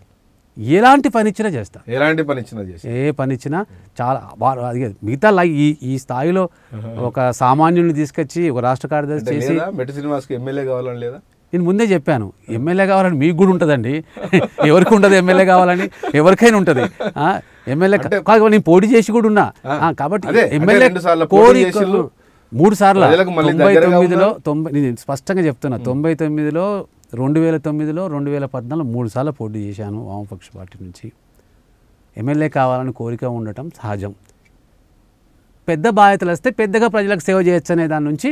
ఎలాంటి పని ఇచ్చినా చేస్తాను ఎలాంటి పని ఇచ్చినా ఏ పని ఇచ్చినా చాలా వారు అది మిగతా లైక్ ఈ ఈ స్థాయిలో ఒక సామాన్యుని తీసుకొచ్చి ఒక రాష్ట్ర కార్యదర్శి చేసి మెట్టి శ్రీనివాస్కి ఎమ్మెల్యే కావాలని లేదా నేను ముందే చెప్పాను ఎమ్మెల్యే కావాలని మీకు కూడా ఉంటుందండి ఎవరికి ఉండదు ఎమ్మెల్యే కావాలని ఎవరికైనా ఉంటుంది ఎమ్మెల్యే కాదు నేను పోటీ చేసి కూడా ఉన్నా కాబట్టి ఎమ్మెల్యే కోరికలు మూడు సార్లు తొంభై తొమ్మిదిలో తొంభై నేను స్పష్టంగా చెప్తున్నా తొంభై తొమ్మిదిలో రెండు వేల తొమ్మిదిలో రెండు వేల పద్నాలుగు మూడు సార్లు పోటీ చేశాను వామపక్ష పార్టీ నుంచి ఎమ్మెల్యే కావాలని కోరిక ఉండటం సహజం పెద్ద బాధ్యతలు వస్తే పెద్దగా ప్రజలకు సేవ చేయొచ్చు అనే దాని నుంచి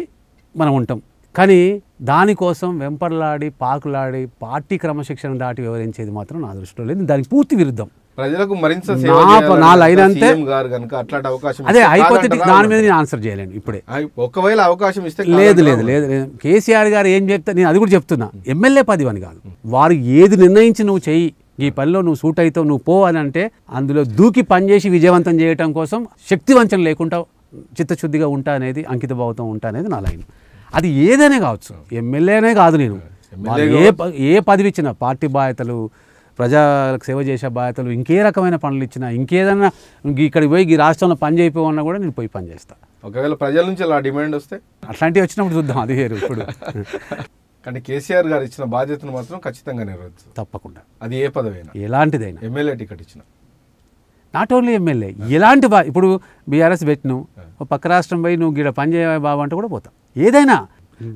మనం ఉంటాం కానీ దానికోసం వెంపర్లాడి పాకులాడి పార్టీ క్రమశిక్షణ దాటి వివరించేది మాత్రం నా దృష్టిలో లేదు దానికి పూర్తి విరుద్ధం ప్రజలకు మరింత నా లైన్ అంతే అట్లాంటి అవకాశం అదే హైపోతెటిక్ దాని మీద నేను ఆన్సర్ చేయలేను ఇప్పుడే ఒకవేళ అవకాశం ఇస్తే లేదు లేదు లేదు కేసీఆర్ గారు ఏం చెప్తా నేను అది కూడా చెప్తున్నా ఎమ్మెల్యే పది అని కాదు వారు ఏది నిర్ణయించి నువ్వు చెయ్యి ఈ పనిలో నువ్వు సూట్ అవుతావు నువ్వు పో అని అంటే అందులో దూకి పనిచేసి విజయవంతం చేయటం కోసం శక్తివంచన లేకుండా చిత్తశుద్ధిగా ఉంటా అనేది అంకితభావంతో ఉంటా అనేది నా లైన్ అది ఏదైనా కావచ్చు ఎమ్మెల్యేనే కాదు నేను ఏ ఏ పదవి ఇచ్చిన పార్టీ బాధ్యతలు ప్రజలకు సేవ చేసే బాధ్యతలు ఇంకే రకమైన పనులు ఇచ్చినా ఇంకేదైనా ఇక్కడికి పోయి ఈ రాష్ట్రంలో పని చేయకపోయినా కూడా నేను పోయి పని చేస్తాను ఒకవేళ ప్రజల నుంచి అలా డిమాండ్ వస్తే అట్లాంటివి వచ్చినప్పుడు చూద్దాం అది వేరు ఇప్పుడు కానీ కేసీఆర్ గారు ఇచ్చిన బాధ్యతను మాత్రం ఖచ్చితంగా నెరవేర్చు తప్పకుండా అది ఏ పదవి ఎలాంటిదైనా ఎమ్మెల్యే టికెట్ ఇచ్చిన నాట్ ఓన్లీ ఎమ్మెల్యే ఎలాంటి బా ఇప్పుడు బీఆర్ఎస్ పెట్టినావు పక్క రాష్ట్రం పోయి నువ్వు గీడ పని చేయ బాబు అంటే కూడా పోతావు ఏదైనా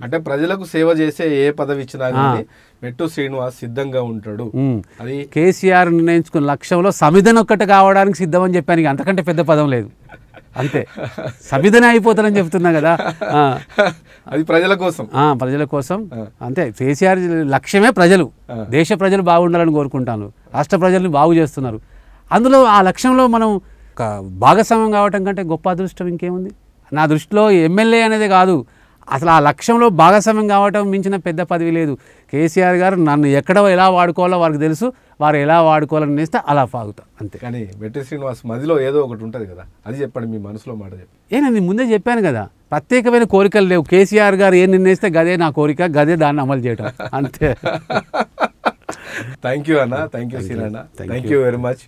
అంటే ప్రజలకు సేవ చేసే ఏ పదవి ఇచ్చినా మెట్టు శ్రీనివాస్ సిద్ధంగా ఉంటాడు అది కేసీఆర్ నిర్ణయించుకున్న లక్ష్యంలో సమిధన ఒక్కటి కావడానికి సిద్ధం అని చెప్పాను అంతకంటే పెద్ద పదం లేదు అంతే సమిధన అయిపోతానని చెప్తున్నా కదా అది ప్రజల కోసం ప్రజల కోసం అంతే కేసీఆర్ లక్ష్యమే ప్రజలు దేశ ప్రజలు బాగుండాలని కోరుకుంటాను రాష్ట్ర ప్రజల్ని బాగు చేస్తున్నారు అందులో ఆ లక్ష్యంలో మనం భాగస్వామ్యం కావటం కంటే గొప్ప అదృష్టం ఇంకేముంది నా దృష్టిలో ఎమ్మెల్యే అనేది కాదు అసలు ఆ లక్ష్యంలో భాగస్వామ్యం కావటం మించిన పెద్ద పదవి లేదు కేసీఆర్ గారు నన్ను ఎక్కడ ఎలా వాడుకోవాలో వారికి తెలుసు వారు ఎలా వాడుకోవాలని నేస్తే అలా పాగుతా అంతే కానీ వెట్టి శ్రీనివాస్ మదిలో ఏదో ఒకటి ఉంటుంది కదా అది చెప్పండి మీ మనసులో మాట ఏ నేను ముందే చెప్పాను కదా ప్రత్యేకమైన కోరికలు లేవు కేసీఆర్ గారు ఏం నిర్ణయిస్తే గదే నా కోరిక గదే దాన్ని అమలు చేయటం అంతే థ్యాంక్ యూ అన్న థ్యాంక్ యూ సీన్ థ్యాంక్ యూ వెరీ మచ్